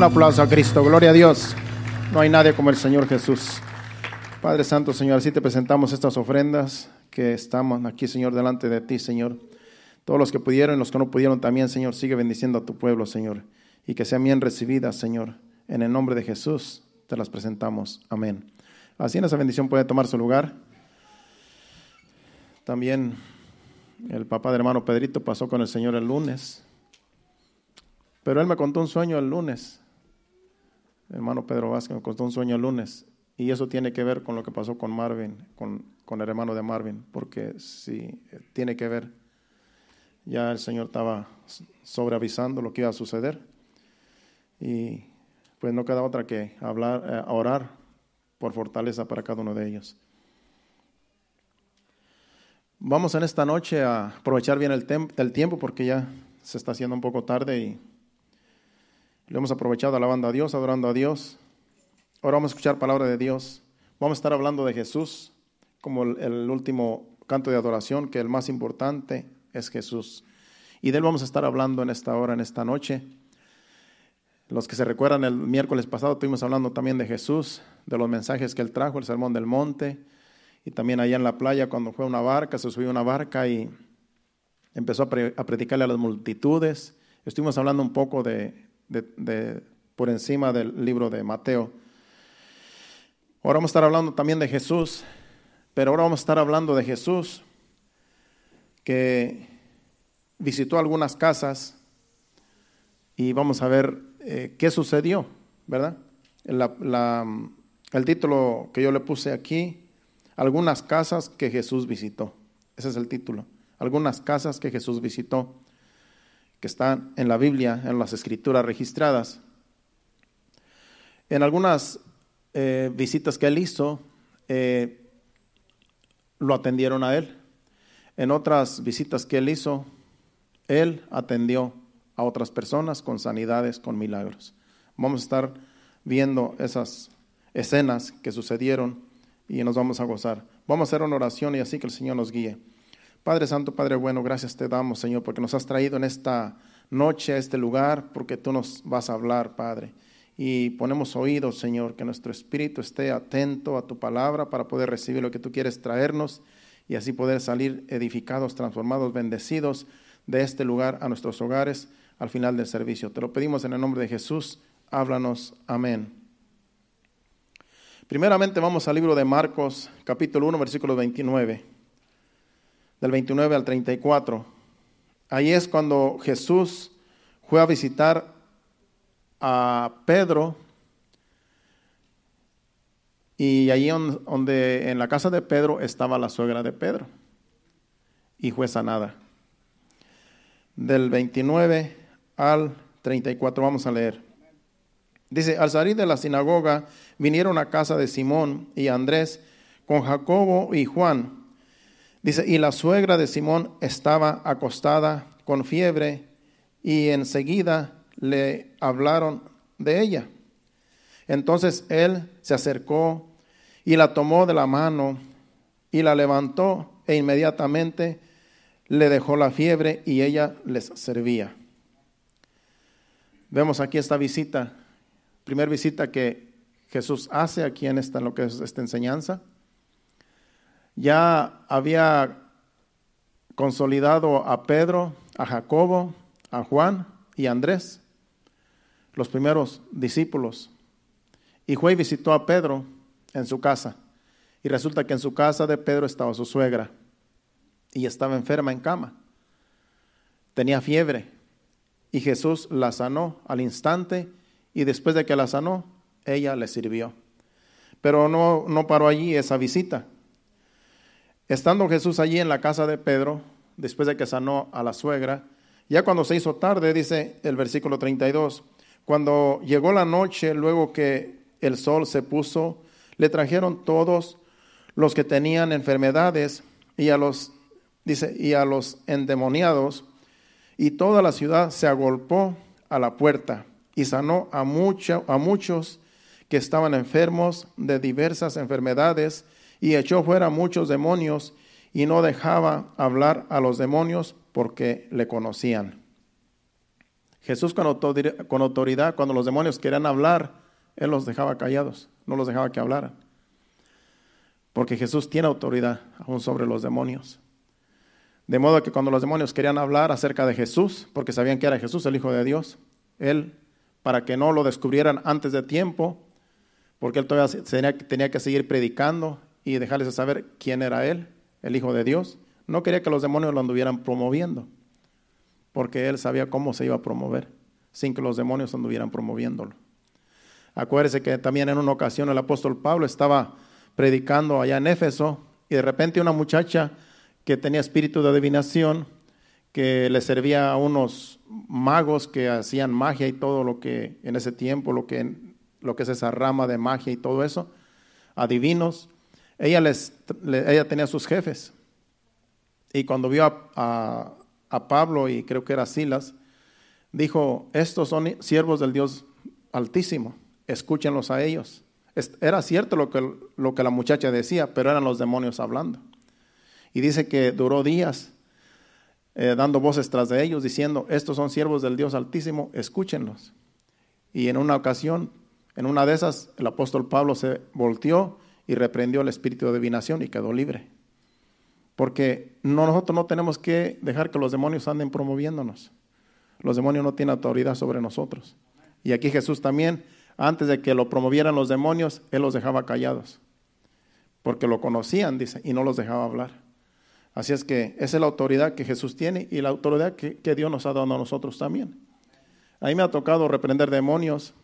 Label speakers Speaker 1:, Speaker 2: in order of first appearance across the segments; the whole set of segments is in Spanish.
Speaker 1: Un
Speaker 2: aplauso a Cristo, gloria a Dios. No hay nadie como el Señor Jesús. Padre Santo, Señor, así te presentamos estas ofrendas que estamos aquí, Señor, delante de ti, Señor. Todos los que pudieron y los que no pudieron también, Señor, sigue bendiciendo a tu pueblo, Señor. Y que sean bien recibidas, Señor. En el nombre de Jesús te las presentamos. Amén. Así en esa bendición puede tomar su lugar. También el papá de hermano Pedrito pasó con el Señor el lunes. Pero él me contó un sueño el lunes hermano Pedro Vázquez me contó un sueño el lunes. Y eso tiene que ver con lo que pasó con Marvin, con, con el hermano de Marvin, porque si eh, tiene que ver. Ya el Señor estaba sobreavisando lo que iba a suceder. Y pues no queda otra que hablar, eh, orar por fortaleza para cada uno de ellos. Vamos en esta noche a aprovechar bien el, el tiempo porque ya se está haciendo un poco tarde y lo hemos aprovechado alabando a Dios, adorando a Dios. Ahora vamos a escuchar palabra de Dios. Vamos a estar hablando de Jesús como el último canto de adoración, que el más importante es Jesús. Y de él vamos a estar hablando en esta hora, en esta noche. Los que se recuerdan, el miércoles pasado estuvimos hablando también de Jesús, de los mensajes que él trajo, el sermón del monte, y también allá en la playa cuando fue a una barca, se subió a una barca y empezó a predicarle a las multitudes. Estuvimos hablando un poco de, de, por encima del libro de Mateo. Ahora vamos a estar hablando también de Jesús, pero ahora vamos a estar hablando de Jesús que visitó algunas casas y vamos a ver eh, qué sucedió, ¿verdad? el título que yo le puse aquí, algunas casas que Jesús visitó. Ese es el título, algunas casas que Jesús visitó que están en la Biblia, en las escrituras registradas. En algunas eh, visitas que él hizo, eh, lo atendieron a él. En otras visitas que él hizo, él atendió a otras personas con sanidades, con milagros. Vamos a estar viendo esas escenas que sucedieron y nos vamos a gozar. Vamos a hacer una oración y así que el Señor nos guíe. Padre Santo, Padre Bueno, gracias te damos, Señor, porque nos has traído en esta noche a este lugar, porque tú nos vas a hablar, Padre. Y ponemos oídos, Señor, que nuestro espíritu esté atento a tu palabra para poder recibir lo que tú quieres traernos y así poder salir edificados, transformados, bendecidos de este lugar a nuestros hogares al final del servicio. Te lo pedimos en el nombre de Jesús. Háblanos. Amén. Primeramente vamos al libro de Marcos, capítulo 1, versículo 29 del 29 al 34. Ahí es cuando Jesús fue a visitar a Pedro y allí donde en la casa de Pedro estaba la suegra de Pedro y fue sanada. Del 29 al 34 vamos a leer. Dice, al salir de la sinagoga vinieron a casa de Simón y Andrés con Jacobo y Juan Dice, y la suegra de Simón estaba acostada con fiebre y enseguida le hablaron de ella. Entonces él se acercó y la tomó de la mano y la levantó e inmediatamente le dejó la fiebre y ella les servía. Vemos aquí esta visita, primer visita que Jesús hace aquí en esta, lo que es esta enseñanza ya había consolidado a Pedro, a Jacobo, a Juan y a Andrés, los primeros discípulos. Y y visitó a Pedro en su casa. Y resulta que en su casa de Pedro estaba su suegra y estaba enferma en cama. Tenía fiebre y Jesús la sanó al instante y después de que la sanó, ella le sirvió. Pero no, no paró allí esa visita. Estando Jesús allí en la casa de Pedro, después de que sanó a la suegra, ya cuando se hizo tarde, dice el versículo 32, cuando llegó la noche, luego que el sol se puso, le trajeron todos los que tenían enfermedades y a los, dice, y a los endemoniados, y toda la ciudad se agolpó a la puerta y sanó a, mucha a muchos que estaban enfermos de diversas enfermedades y echó fuera muchos demonios y no dejaba hablar a los demonios porque le conocían. Jesús con autoridad, cuando los demonios querían hablar, Él los dejaba callados, no los dejaba que hablaran. Porque Jesús tiene autoridad aún sobre los demonios. De modo que cuando los demonios querían hablar acerca de Jesús, porque sabían que era Jesús el Hijo de Dios, Él, para que no lo descubrieran antes de tiempo, porque Él todavía tenía que seguir predicando y dejarles saber quién era él, el Hijo de Dios. No quería que los demonios lo anduvieran promoviendo, porque él sabía cómo se iba a promover, sin que los demonios anduvieran promoviéndolo. Acuérdese que también en una ocasión el apóstol Pablo estaba predicando allá en Éfeso y de repente una muchacha que tenía espíritu de adivinación, que le servía a unos magos que hacían magia y todo lo que en ese tiempo, lo que, lo que es esa rama de magia y todo eso, adivinos, ella, ella tenía sus jefes. Y cuando vio a, Pablo y creo que era Silas, dijo, estos son siervos del Dios Altísimo, escúchenlos a ellos. Era cierto lo que, lo que la muchacha decía, pero eran los demonios hablando. Y dice que duró días eh, dando voces tras de ellos, diciendo, estos son siervos del Dios Altísimo, escúchenlos. Y en una ocasión, en una de esas, el apóstol Pablo se volteó y reprendió el espíritu de adivinación y quedó libre. Porque nosotros no tenemos que dejar que los demonios anden promoviéndonos. Los demonios no tienen autoridad sobre nosotros. Y aquí Jesús también, antes de que lo promovieran los demonios, Él los dejaba callados. Porque lo conocían, dice, y no los dejaba hablar. Así es que esa es la autoridad que Jesús tiene y la autoridad que, que Dios nos ha dado a nosotros también. A mí me ha tocado reprender demonios.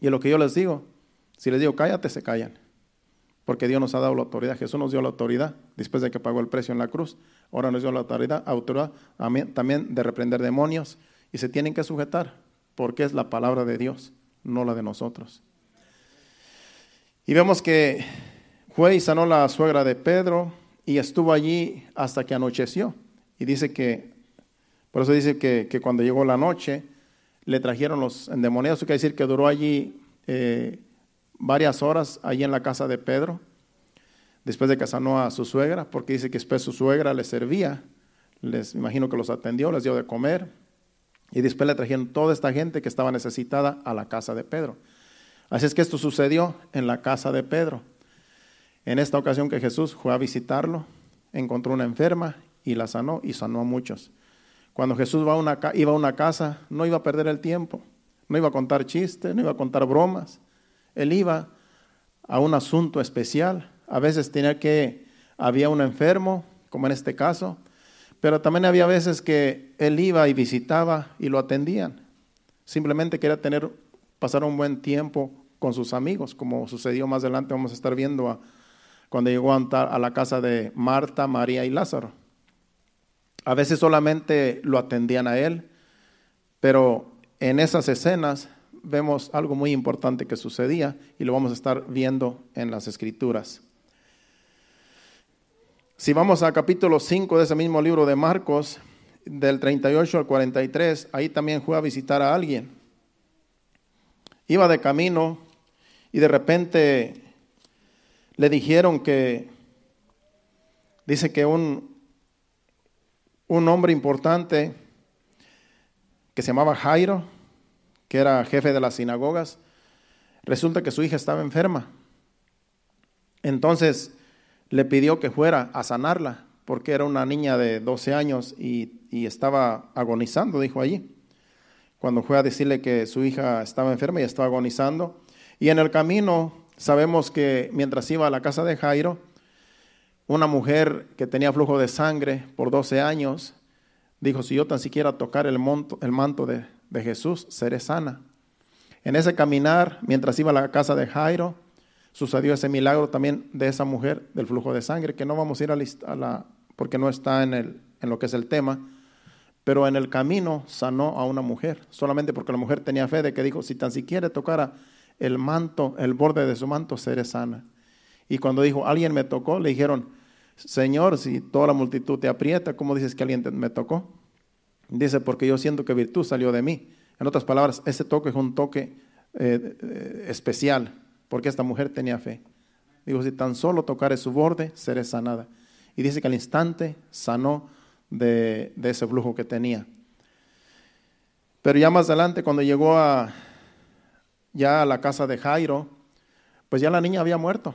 Speaker 2: Y lo que yo les digo, si les digo cállate, se callan porque Dios nos ha dado la autoridad. Jesús nos dio la autoridad después de que pagó el precio en la cruz. Ahora nos dio la autoridad, también de reprender demonios y se tienen que sujetar porque es la palabra de Dios, no la de nosotros. Y vemos que fue y sanó la suegra de Pedro y estuvo allí hasta que anocheció. Y dice que, por eso dice que, cuando llegó la noche, le trajeron los endemoniados, eso quiere decir que duró allí. Eh, varias horas allí en la casa de Pedro, después de que sanó a su suegra, porque dice que después su suegra les servía, les imagino que los atendió, les dio de comer, y después le trajeron toda esta gente que estaba necesitada a la casa de Pedro. Así es que esto sucedió en la casa de Pedro. En esta ocasión que Jesús fue a visitarlo, encontró una enferma y la sanó y sanó a muchos. Cuando Jesús iba a una casa, no iba a perder el tiempo, no iba a contar chistes, no iba a contar bromas, él iba a un asunto especial. A veces tenía que, había un enfermo, como en este caso, pero también había veces que él iba y visitaba y lo atendían. Simplemente quería tener, pasar un buen tiempo con sus amigos, como sucedió más adelante, vamos a estar viendo cuando llegó a la casa de Marta, María y Lázaro. A veces solamente lo atendían a él, pero en esas escenas vemos algo muy importante que sucedía y lo vamos a estar viendo en las escrituras. Si vamos a capítulo 5 de ese mismo libro de Marcos, del 38 al 43, ahí también fue a visitar a alguien. Iba de camino y de repente le dijeron que, dice que un, un hombre importante que se llamaba Jairo, que era jefe de las sinagogas, resulta que su hija estaba enferma. Entonces le pidió que fuera a sanarla, porque era una niña de 12 años y, estaba agonizando, dijo allí. Cuando fue a decirle que su hija estaba enferma y estaba agonizando. Y en el camino sabemos que mientras iba a la casa de Jairo, una mujer que tenía flujo de sangre por 12 años, dijo, si yo tan siquiera tocar el, el manto de, de Jesús, seré sana. En ese caminar, mientras iba a la casa de Jairo, sucedió ese milagro también de esa mujer del flujo de sangre, que no vamos a ir a la, porque no está en, el, en lo que es el tema, pero en el camino sanó a una mujer, solamente porque la mujer tenía fe de que dijo, si tan siquiera tocara el manto, el borde de su manto, seré sana. Y cuando dijo, alguien me tocó, le dijeron, Señor, si toda la multitud te aprieta, ¿cómo dices que alguien me tocó? Dice, porque yo siento que virtud salió de mí. En otras palabras, ese toque es un toque eh, eh, especial, porque esta mujer tenía fe. Digo, si tan solo tocare su borde, seré sanada. Y dice que al instante sanó de, ese flujo que tenía. Pero ya más adelante, cuando llegó a, ya a la casa de Jairo, pues ya la niña había muerto.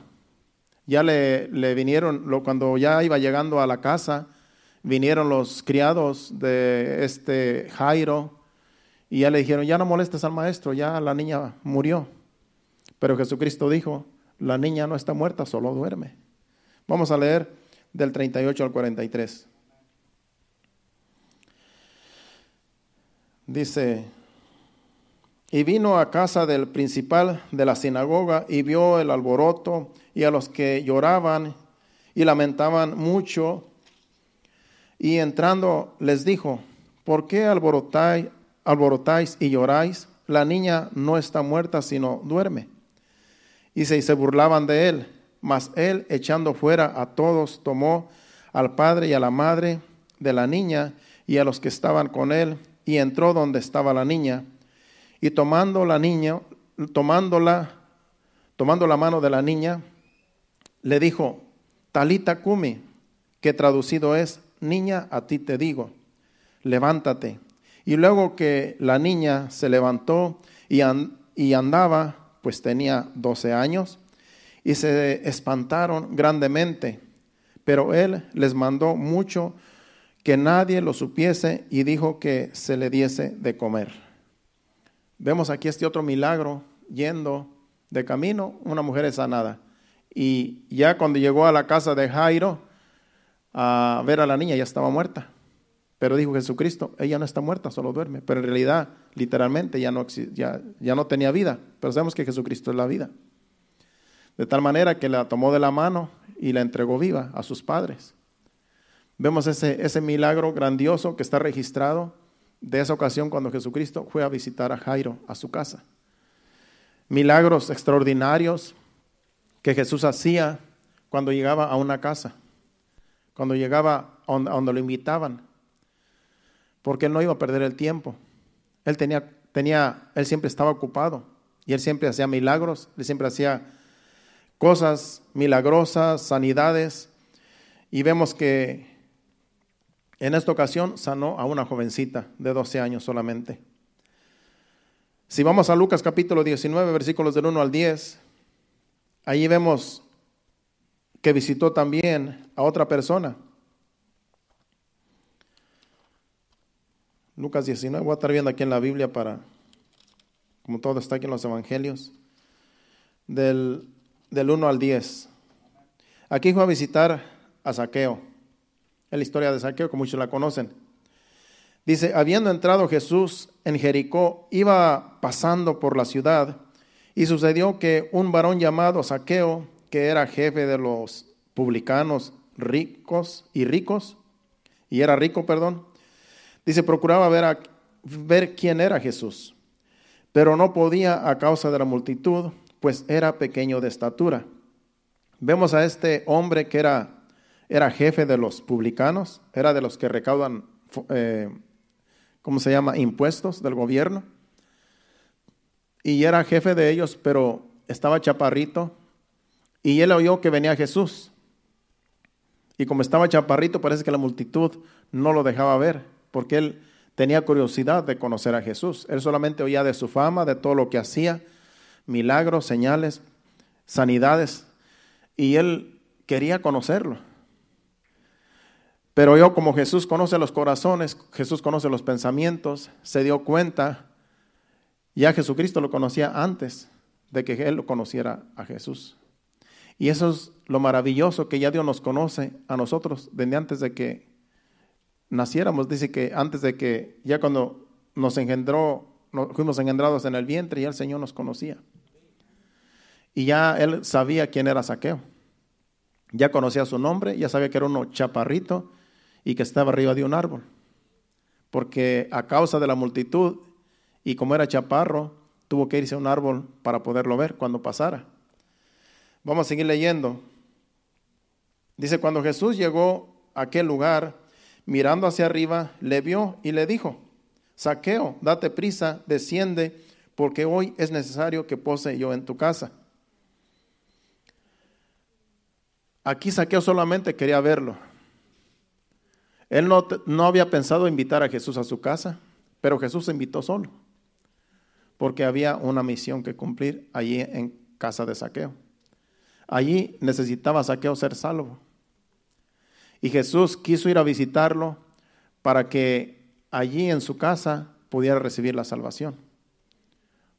Speaker 2: Ya le, le vinieron, lo, cuando ya iba llegando a la casa, vinieron los criados de este Jairo y ya le dijeron, ya no molestes al maestro, ya la niña murió. Pero Jesucristo dijo, la niña no está muerta, solo duerme. Vamos a leer del 38 al 43. Dice, y vino a casa del principal de la sinagoga y vio el alboroto y a los que lloraban y lamentaban mucho y entrando les dijo, ¿por qué alborotáis, y lloráis? La niña no está muerta, sino duerme. Y se, burlaban de él, mas él, echando fuera a todos, tomó al padre y a la madre de la niña y a los que estaban con él, y entró donde estaba la niña. Y tomando la niña, tomándola, tomando la mano de la niña, le dijo, Talita Kumi, que traducido es, niña, a ti te digo, levántate. Y luego que la niña se levantó y, y andaba, pues tenía 12 años, y se espantaron grandemente. Pero él les mandó mucho que nadie lo supiese y dijo que se le diese de comer. Vemos aquí este otro milagro, yendo de camino, una mujer sanada. Y ya cuando llegó a la casa de Jairo, a ver a la niña, ya estaba muerta. Pero dijo Jesucristo, ella no está muerta, solo duerme. Pero en realidad, literalmente, ya no, tenía vida. Pero sabemos que Jesucristo es la vida. De tal manera que la tomó de la mano y la entregó viva a sus padres. Vemos ese, ese milagro grandioso que está registrado de esa ocasión cuando Jesucristo fue a visitar a Jairo a su casa. Milagros extraordinarios que Jesús hacía cuando llegaba a una casa cuando llegaba a donde lo invitaban, porque él no iba a perder el tiempo. Él tenía, tenía, él siempre estaba ocupado y él siempre hacía milagros, él siempre hacía cosas milagrosas, sanidades. Y vemos que en esta ocasión sanó a una jovencita de 12 años solamente. Si vamos a Lucas capítulo 19, versículos del 1 al 10, allí vemos que visitó también a otra persona. Lucas 19, voy a estar viendo aquí en la Biblia para, como todo está aquí en los Evangelios, del, 1 al 10. Aquí fue a visitar a Saqueo. Es la historia de Saqueo, como muchos la conocen. Dice, habiendo entrado Jesús en Jericó, iba pasando por la ciudad y sucedió que un varón llamado Saqueo, que era jefe de los publicanos ricos y ricos, y era rico, perdón, dice, procuraba ver, ver quién era Jesús, pero no podía a causa de la multitud, pues era pequeño de estatura. Vemos a este hombre que era, era jefe de los publicanos, era de los que recaudan, eh, ¿cómo se llama?, impuestos del gobierno. Y era jefe de ellos, pero estaba chaparrito, y él oyó que venía Jesús. Y como estaba chaparrito, parece que la multitud no lo dejaba ver, porque él tenía curiosidad de conocer a Jesús. Él solamente oía de su fama, de todo lo que hacía, milagros, señales, sanidades, y él quería conocerlo. Pero yo, como Jesús conoce los corazones, Jesús conoce los pensamientos, se dio cuenta, ya Jesucristo lo conocía antes de que él lo conociera a Jesús. Y eso es lo maravilloso que ya Dios nos conoce a nosotros desde antes de que naciéramos. Dice que antes de que, ya cuando nos engendró, fuimos engendrados en el vientre, ya el Señor nos conocía. Y ya Él sabía quién era Saqueo. Ya conocía su nombre, ya sabía que era uno chaparrito y que estaba arriba de un árbol. Porque a causa de la multitud y como era chaparro, tuvo que irse a un árbol para poderlo ver cuando pasara. Vamos a seguir leyendo. Dice, cuando Jesús llegó a aquel lugar, mirando hacia arriba, le vio y le dijo, Saqueo, date prisa, desciende, porque hoy es necesario que pose yo en tu casa. Aquí Saqueo solamente quería verlo. Él no, no había pensado invitar a Jesús a su casa, pero Jesús se invitó solo, porque había una misión que cumplir allí en casa de Saqueo. Allí necesitaba Saqueo ser salvo. Y Jesús quiso ir a visitarlo para que allí en su casa pudiera recibir la salvación.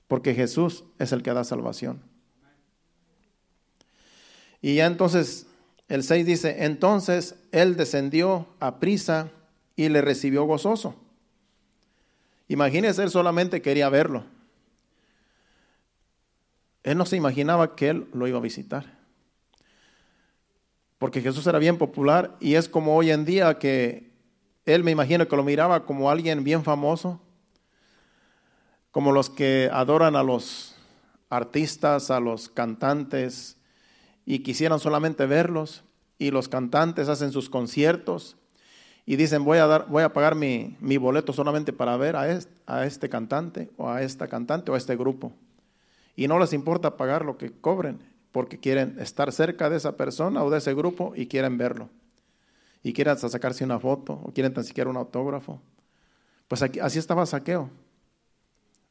Speaker 2: Porque Jesús es el que da salvación. Y ya entonces, el 6 dice, entonces él descendió a prisa y le recibió gozoso. Imagínese, él solamente quería verlo. Él no se imaginaba que él lo iba a visitar porque Jesús era bien popular y es como hoy en día que él me imagino que lo miraba como alguien bien famoso, como los que adoran a los artistas, a los cantantes y quisieran solamente verlos y los cantantes hacen sus conciertos y dicen voy a, dar, voy a pagar mi, boleto solamente para ver a a este cantante o a esta cantante o a este grupo. Y no les importa pagar lo que cobren porque quieren estar cerca de esa persona o de ese grupo y quieren verlo. Y quieren hasta sacarse una foto o quieren tan siquiera un autógrafo. Pues aquí, así estaba Saqueo.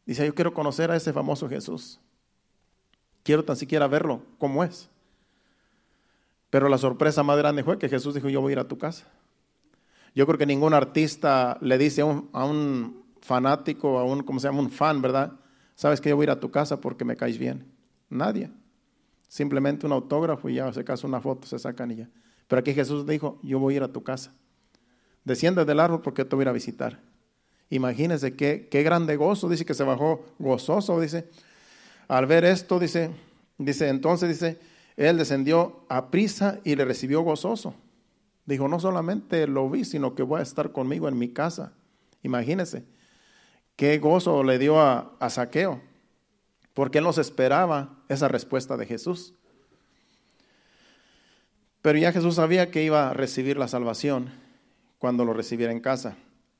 Speaker 2: Dice, yo quiero conocer a ese famoso Jesús. Quiero tan siquiera verlo, cómo es. Pero la sorpresa más grande fue que Jesús dijo, yo voy a ir a tu casa. Yo creo que ningún artista le dice a un, a un fanático, a un, ¿cómo se llama? Un fan, ¿verdad? Sabes que yo voy a ir a tu casa porque me caes bien. Nadie. Simplemente un autógrafo y ya, hace caso una foto se sacan y ya. Pero aquí Jesús dijo, yo voy a ir a tu casa. Desciende del árbol porque te voy a ir a visitar. Imagínense qué, qué grande gozo, dice que se bajó gozoso, dice. Al ver esto, dice, dice, entonces dice, él descendió a prisa y le recibió gozoso. Dijo, no solamente lo vi, sino que voy a estar conmigo en mi casa. Imagínense qué gozo le dio a Saqueo porque él se esperaba esa respuesta de Jesús. Pero ya Jesús sabía que iba a recibir la salvación cuando lo recibiera en casa.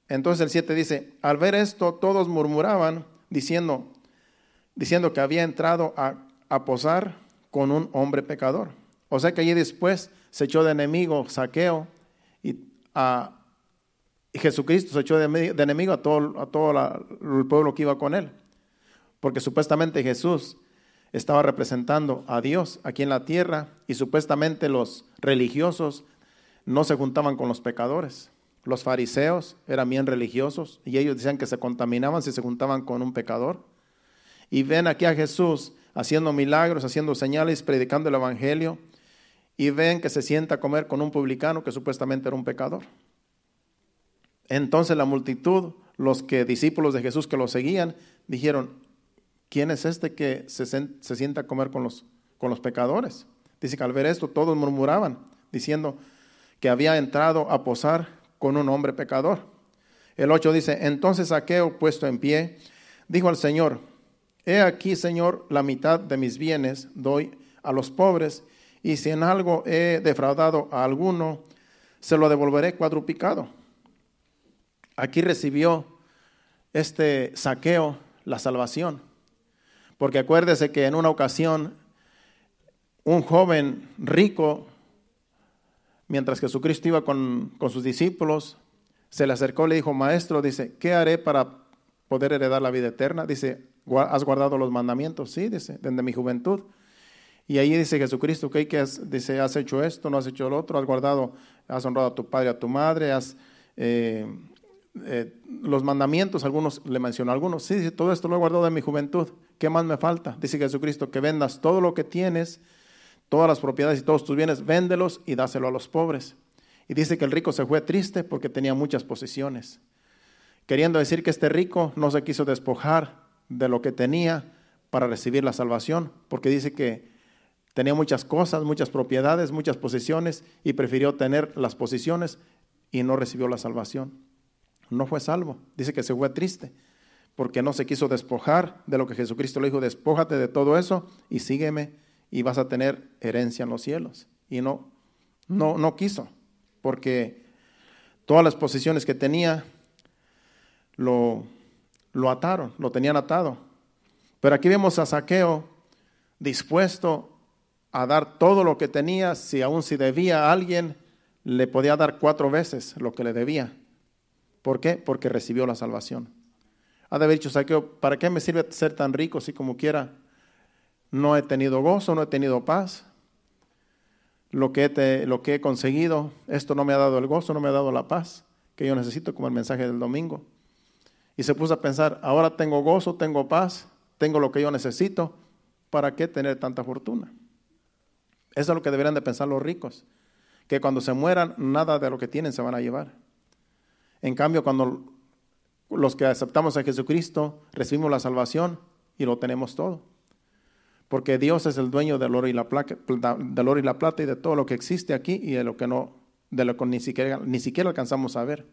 Speaker 2: Entonces el 7 dice, al ver esto todos murmuraban diciendo, diciendo que había entrado a, posar con un hombre pecador. O sea que allí después se echó de enemigo saqueo y Jesucristo se echó de, enemigo a todo, a el pueblo que iba con él porque supuestamente Jesús estaba representando a Dios aquí en la tierra y supuestamente los religiosos no se juntaban con los pecadores. Los fariseos eran bien religiosos y ellos decían que se contaminaban si se juntaban con un pecador. Y ven aquí a Jesús haciendo milagros, haciendo señales, predicando el Evangelio y ven que se sienta a comer con un publicano que supuestamente era un pecador. Entonces la multitud, los que discípulos de Jesús que lo seguían, dijeron, ¿quién es este que se, sienta a comer con los, con los pecadores? Dice que al ver esto todos murmuraban, diciendo que había entrado a posar con un hombre pecador. El 8 dice, entonces Saqueo, puesto en pie, dijo al Señor, he aquí, Señor, la mitad de mis bienes doy a los pobres, y si en algo he defraudado a alguno, se lo devolveré cuadruplicado. Aquí recibió este saqueo la salvación porque acuérdese que en una ocasión un joven rico, mientras Jesucristo iba con, con sus discípulos, se le acercó y le dijo, maestro, dice, ¿qué haré para poder heredar la vida eterna? Dice, ¿has guardado los mandamientos? Sí, dice, desde mi juventud. Y ahí dice Jesucristo, ¿qué hay que dice, has hecho esto, no has hecho lo otro, has guardado, has honrado a tu padre, a tu madre, has... Eh, eh, los mandamientos, algunos le mencionó algunos, sí, dice todo esto lo he guardado desde mi juventud. ¿qué más me falta? Dice Jesucristo, que vendas todo lo que tienes, todas las propiedades y todos tus bienes, véndelos y dáselo a los pobres. Y dice que el rico se fue triste porque tenía muchas posiciones. Queriendo decir que este rico no se quiso despojar de lo que tenía para recibir la salvación, porque dice que tenía muchas cosas, muchas propiedades, muchas posiciones, y prefirió tener las posiciones y no recibió la salvación. No fue salvo. Dice que se fue triste porque no se quiso despojar de lo que Jesucristo le dijo, despójate de todo eso y sígueme y vas a tener herencia en los cielos. Y no, no, no quiso, porque todas las posiciones que tenía lo, lo ataron, lo tenían atado. Pero aquí vemos a Saqueo dispuesto a dar todo lo que tenía, si aún si debía a alguien, le podía dar cuatro veces lo que le debía. ¿Por qué? Porque recibió la salvación. Ha de haber dicho Saqueo, ¿para qué me sirve ser tan rico si como quiera no he tenido gozo, no he tenido paz? Lo que, lo que he conseguido, esto no me ha dado el gozo, no me ha dado la paz que yo necesito, como el mensaje del domingo. Y se puso a pensar, ahora tengo gozo, tengo paz, tengo lo que yo necesito, ¿para qué tener tanta fortuna? Eso es lo que deberían de pensar los ricos, que cuando se mueran, nada de lo que tienen se van a llevar. En cambio, cuando los que aceptamos a Jesucristo, recibimos la salvación y lo tenemos todo. Porque Dios es el dueño del oro y la, del oro y la plata y de todo lo que existe aquí y de lo que no, de lo ni siquiera, ni siquiera alcanzamos a ver.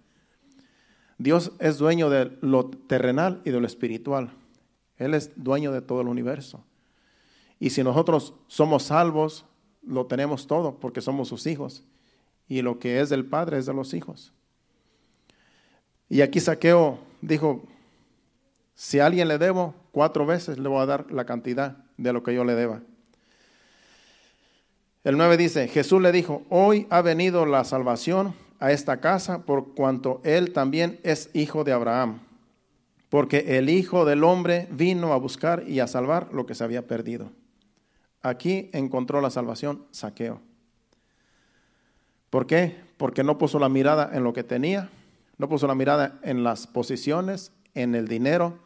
Speaker 2: Dios es dueño de lo terrenal y de lo espiritual. Él es dueño de todo el universo. Y si nosotros somos salvos, lo tenemos todo porque somos sus hijos. Y lo que es del Padre es de los hijos. Y aquí Saqueo dijo, si a alguien le debo, cuatro veces le voy a dar la cantidad de lo que yo le deba. El 9 dice, Jesús le dijo, hoy ha venido la salvación a esta casa por cuanto él también es hijo de Abraham, porque el Hijo del Hombre vino a buscar y a salvar lo que se había perdido. Aquí encontró la salvación saqueo. ¿Por qué? Porque no puso la mirada en lo que tenía, no puso la mirada en las posiciones, en el dinero,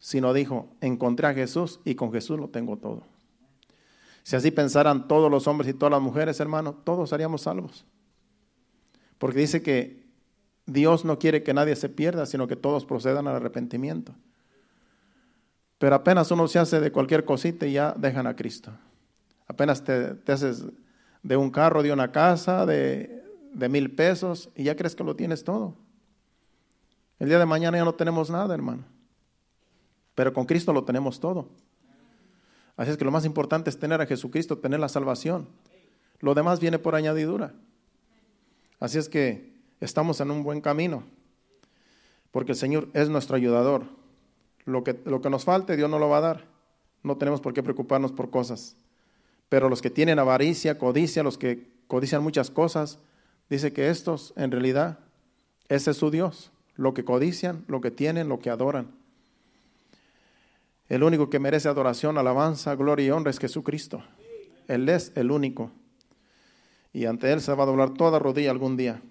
Speaker 2: sino dijo, encontré a Jesús y con Jesús lo tengo todo. Si así pensaran todos los hombres y todas las mujeres, hermano, todos seríamos salvos. Porque dice que Dios no quiere que nadie se pierda, sino que todos procedan al arrepentimiento. Pero apenas uno se hace de cualquier cosita y ya dejan a Cristo. Apenas te, haces de un carro, de una casa, de mil pesos y ya crees que lo tienes todo. El día de mañana ya no tenemos nada, hermano. Pero con Cristo lo tenemos todo. Así es que lo más importante es tener a Jesucristo, tener la salvación. Lo demás viene por añadidura. Así es que estamos en un buen camino. Porque el Señor es nuestro ayudador. Lo que, lo que nos falte, Dios no lo va a dar. No tenemos por qué preocuparnos por cosas. Pero los que tienen avaricia, codicia, los que codician muchas cosas, dice que estos, en realidad, ese es su Dios lo que codician, lo que tienen, lo que adoran. El único que merece adoración, alabanza, gloria y honra es Jesucristo. Él es el único. Y ante Él se va a doblar toda rodilla algún día.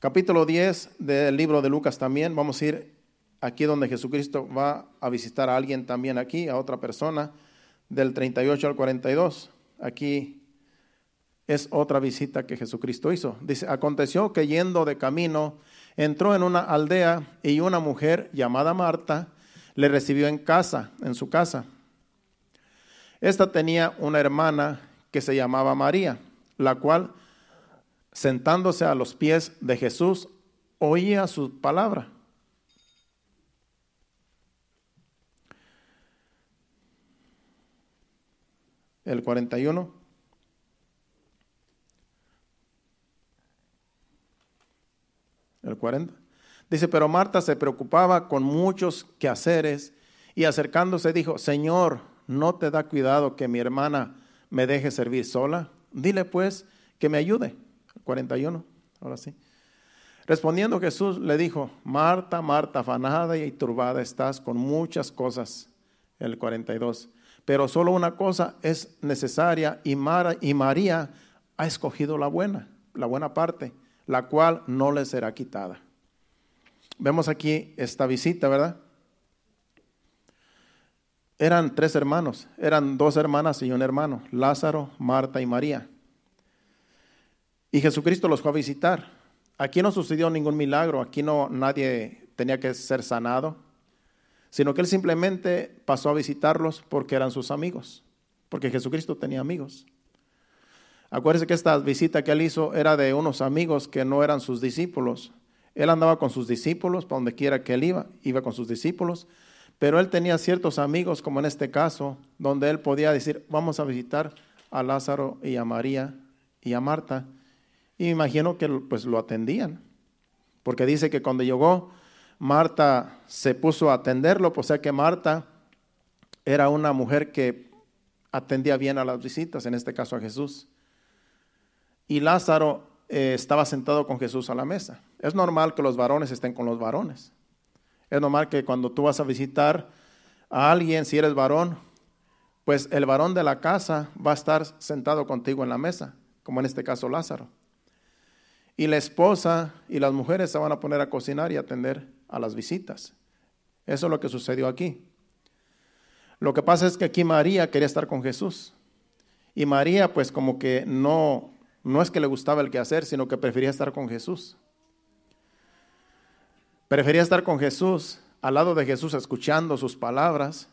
Speaker 2: Capítulo 10 del libro de Lucas también. Vamos a ir aquí donde Jesucristo va a visitar a alguien también aquí, a otra persona, del 38 al 42. Aquí es otra visita que Jesucristo hizo. Dice, aconteció que yendo de camino entró en una aldea y una mujer llamada Marta le recibió en casa, en su casa. Esta tenía una hermana que se llamaba María, la cual, sentándose a los pies de Jesús, oía su palabra. El 41. el 40. Dice, pero Marta se preocupaba con muchos quehaceres y acercándose dijo, Señor, ¿no te da cuidado que mi hermana me deje servir sola? Dile pues que me ayude. 41, ahora sí. Respondiendo Jesús le dijo, Marta, Marta, afanada y turbada estás con muchas cosas. El 42. Pero solo una cosa es necesaria y, y María ha escogido la buena, la buena parte la cual no le será quitada. Vemos aquí esta visita, ¿verdad? Eran tres hermanos, eran dos hermanas y un hermano, Lázaro, Marta y María. Y Jesucristo los fue a visitar. Aquí no sucedió ningún milagro, aquí no nadie tenía que ser sanado, sino que él simplemente pasó a visitarlos porque eran sus amigos, porque Jesucristo tenía amigos. Acuérdense que esta visita que él hizo era de unos amigos que no eran sus discípulos. Él andaba con sus discípulos, para donde quiera que él iba, iba con sus discípulos. Pero él tenía ciertos amigos, como en este caso, donde él podía decir, vamos a visitar a Lázaro y a María y a Marta. Y me imagino que pues lo atendían. Porque dice que cuando llegó, Marta se puso a atenderlo, o pues, sea que Marta era una mujer que atendía bien a las visitas, en este caso a Jesús y Lázaro eh, estaba sentado con Jesús a la mesa. Es normal que los varones estén con los varones. Es normal que cuando tú vas a visitar a alguien, si eres varón, pues el varón de la casa va a estar sentado contigo en la mesa, como en este caso Lázaro. Y la esposa y las mujeres se van a poner a cocinar y atender a las visitas. Eso es lo que sucedió aquí. Lo que pasa es que aquí María quería estar con Jesús. Y María pues como que no no es que le gustaba el quehacer, sino que prefería estar con Jesús. Prefería estar con Jesús, al lado de Jesús, escuchando sus palabras.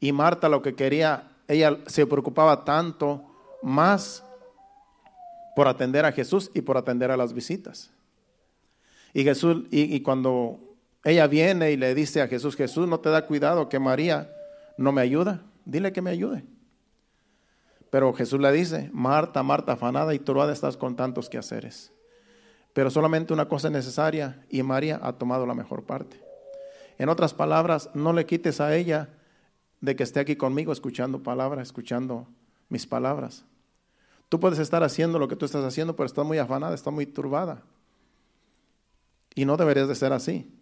Speaker 2: Y Marta lo que quería, ella se preocupaba tanto más por atender a Jesús y por atender a las visitas. Y Jesús, y, cuando ella viene y le dice a Jesús, Jesús, no te da cuidado que María no me ayuda, dile que me ayude. Pero Jesús le dice, Marta, Marta, afanada y turbada estás con tantos quehaceres. Pero solamente una cosa es necesaria y María ha tomado la mejor parte. En otras palabras, no le quites a ella de que esté aquí conmigo escuchando palabras, escuchando mis palabras. Tú puedes estar haciendo lo que tú estás haciendo, pero estás muy afanada, estás muy turbada. Y no deberías de ser así.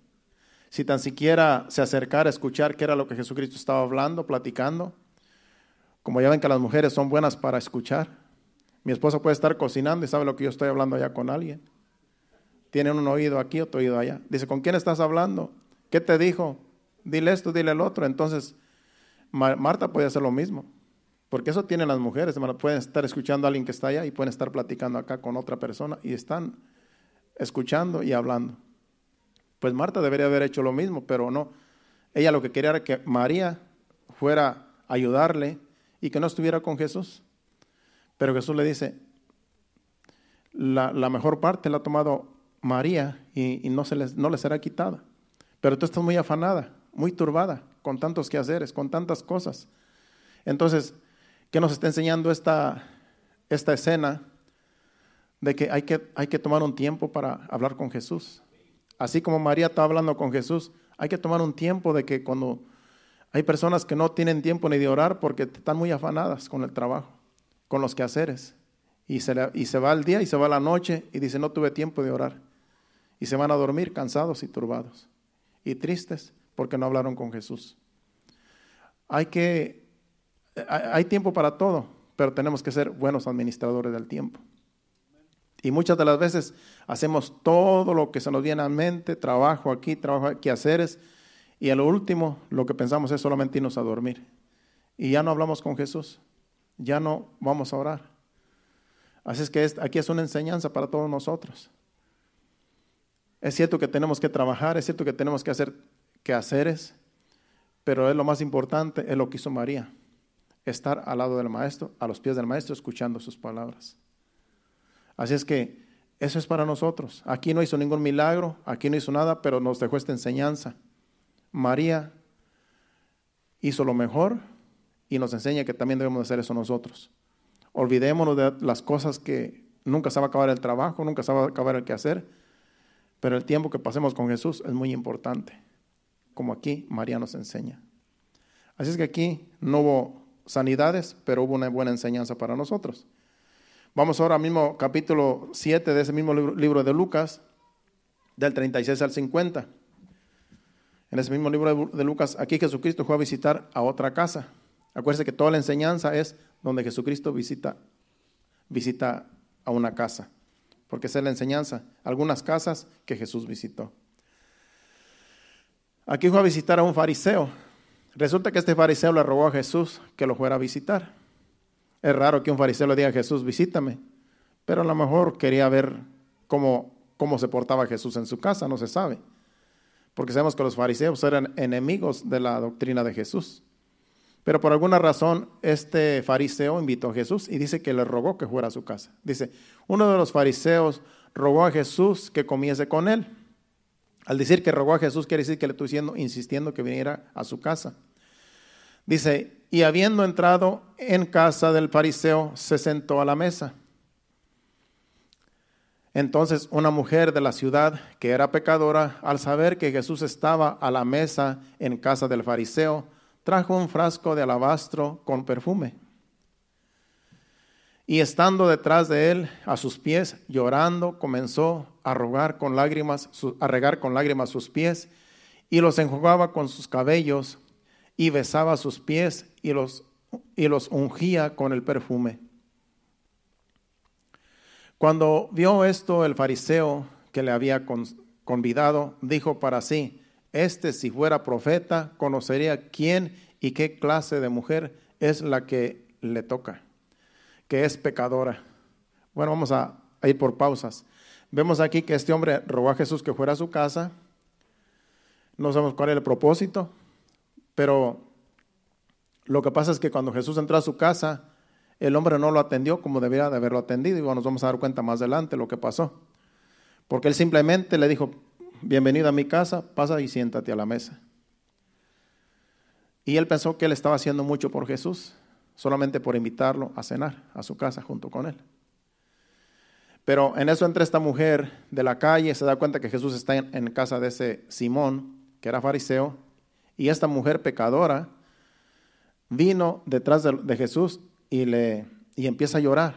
Speaker 2: Si tan siquiera se acercara a escuchar qué era lo que Jesucristo estaba hablando, platicando, como ya ven que las mujeres son buenas para escuchar. Mi esposa puede estar cocinando y sabe lo que yo estoy hablando allá con alguien. Tiene un oído aquí, otro oído allá. Dice, ¿con quién estás hablando? ¿Qué te dijo? Dile esto, dile el otro. Entonces, Marta puede hacer lo mismo. Porque eso tienen las mujeres, Pueden estar escuchando a alguien que está allá y pueden estar platicando acá con otra persona y están escuchando y hablando. Pues Marta debería haber hecho lo mismo, pero no. Ella lo que quería era que María fuera a ayudarle y que no estuviera con Jesús. Pero Jesús le dice, la, la mejor parte la ha tomado María y, no, se les, no le será quitada. Pero tú estás muy afanada, muy turbada, con tantos quehaceres, con tantas cosas. Entonces, ¿qué nos está enseñando esta, esta escena? De que hay, que hay que tomar un tiempo para hablar con Jesús. Así como María está hablando con Jesús, hay que tomar un tiempo de que cuando hay personas que no tienen tiempo ni de orar porque están muy afanadas con el trabajo, con los quehaceres. Y se, va el día y se va la noche y dice, no tuve tiempo de orar. Y se van a dormir cansados y turbados y tristes porque no hablaron con Jesús. Hay que, hay tiempo para todo, pero tenemos que ser buenos administradores del tiempo. Y muchas de las veces hacemos todo lo que se nos viene a mente, trabajo aquí, trabajo aquí, quehaceres, y a lo último, lo que pensamos es solamente irnos a dormir. Y ya no hablamos con Jesús, ya no vamos a orar. Así es que aquí es una enseñanza para todos nosotros. Es cierto que tenemos que trabajar, es cierto que tenemos que hacer quehaceres, pero es lo más importante, es lo que hizo María, estar al lado del maestro, a los pies del maestro, escuchando sus palabras. Así es que eso es para nosotros. Aquí no hizo ningún milagro, aquí no hizo nada, pero nos dejó esta enseñanza. María hizo lo mejor y nos enseña que también debemos hacer eso nosotros. Olvidémonos de las cosas que nunca se va a acabar el trabajo, nunca se va a acabar el quehacer, pero el tiempo que pasemos con Jesús es muy importante, como aquí María nos enseña. Así es que aquí no hubo sanidades, pero hubo una buena enseñanza para nosotros. Vamos ahora mismo capítulo 7 de ese mismo libro de Lucas, del 36 al 50. En ese mismo libro de Lucas, aquí Jesucristo fue a visitar a otra casa. Acuérdese que toda la enseñanza es donde Jesucristo visita, visita a una casa, porque esa es la enseñanza, algunas casas que Jesús visitó. Aquí fue a visitar a un fariseo. Resulta que este fariseo le robó a Jesús que lo fuera a visitar. Es raro que un fariseo le diga a Jesús, visítame, pero a lo mejor quería ver cómo, cómo se portaba Jesús en su casa, no se sabe porque sabemos que los fariseos eran enemigos de la doctrina de Jesús. Pero por alguna razón este fariseo invitó a Jesús y dice que le rogó que fuera a su casa. Dice, uno de los fariseos rogó a Jesús que comiese con él. Al decir que rogó a Jesús quiere decir que le estuvo diciendo, insistiendo que viniera a su casa. Dice, y habiendo entrado en casa del fariseo, se sentó a la mesa. Entonces una mujer de la ciudad que era pecadora, al saber que Jesús estaba a la mesa en casa del fariseo, trajo un frasco de alabastro con perfume. Y estando detrás de él, a sus pies, llorando, comenzó a rogar con lágrimas, a regar con lágrimas sus pies, y los enjugaba con sus cabellos, y besaba sus pies, y los, y los ungía con el perfume. Cuando vio esto el fariseo que le había convidado, dijo para sí, este si fuera profeta, conocería quién y qué clase de mujer es la que le toca, que es pecadora. Bueno, vamos a, ir por pausas. Vemos aquí que este hombre rogó a Jesús que fuera a su casa. No sabemos cuál era el propósito, pero lo que pasa es que cuando Jesús entró a su casa, el hombre no lo atendió como debiera de haberlo atendido y bueno, nos vamos a dar cuenta más adelante lo que pasó. Porque él simplemente le dijo, bienvenido a mi casa, pasa y siéntate a la mesa. Y él pensó que él estaba haciendo mucho por Jesús, solamente por invitarlo a cenar a su casa junto con él. Pero en eso entra esta mujer de la calle, se da cuenta que Jesús está en, casa de ese Simón, que era fariseo, y esta mujer pecadora vino detrás de Jesús y, le, y empieza a llorar.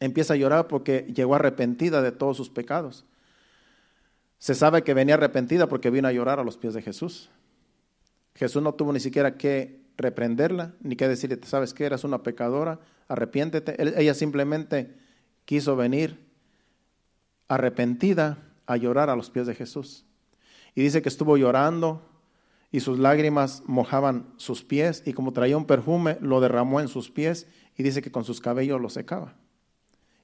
Speaker 2: Empieza a llorar porque llegó arrepentida de todos sus pecados. Se sabe que venía arrepentida porque vino a llorar a los pies de Jesús. Jesús no tuvo ni siquiera que reprenderla, ni que decirle, sabes que eras una pecadora, arrepiéntete. ella simplemente quiso venir arrepentida a llorar a los pies de Jesús. Y dice que estuvo llorando y sus lágrimas mojaban sus pies y como traía un perfume lo derramó en sus pies y dice que con sus cabellos lo secaba.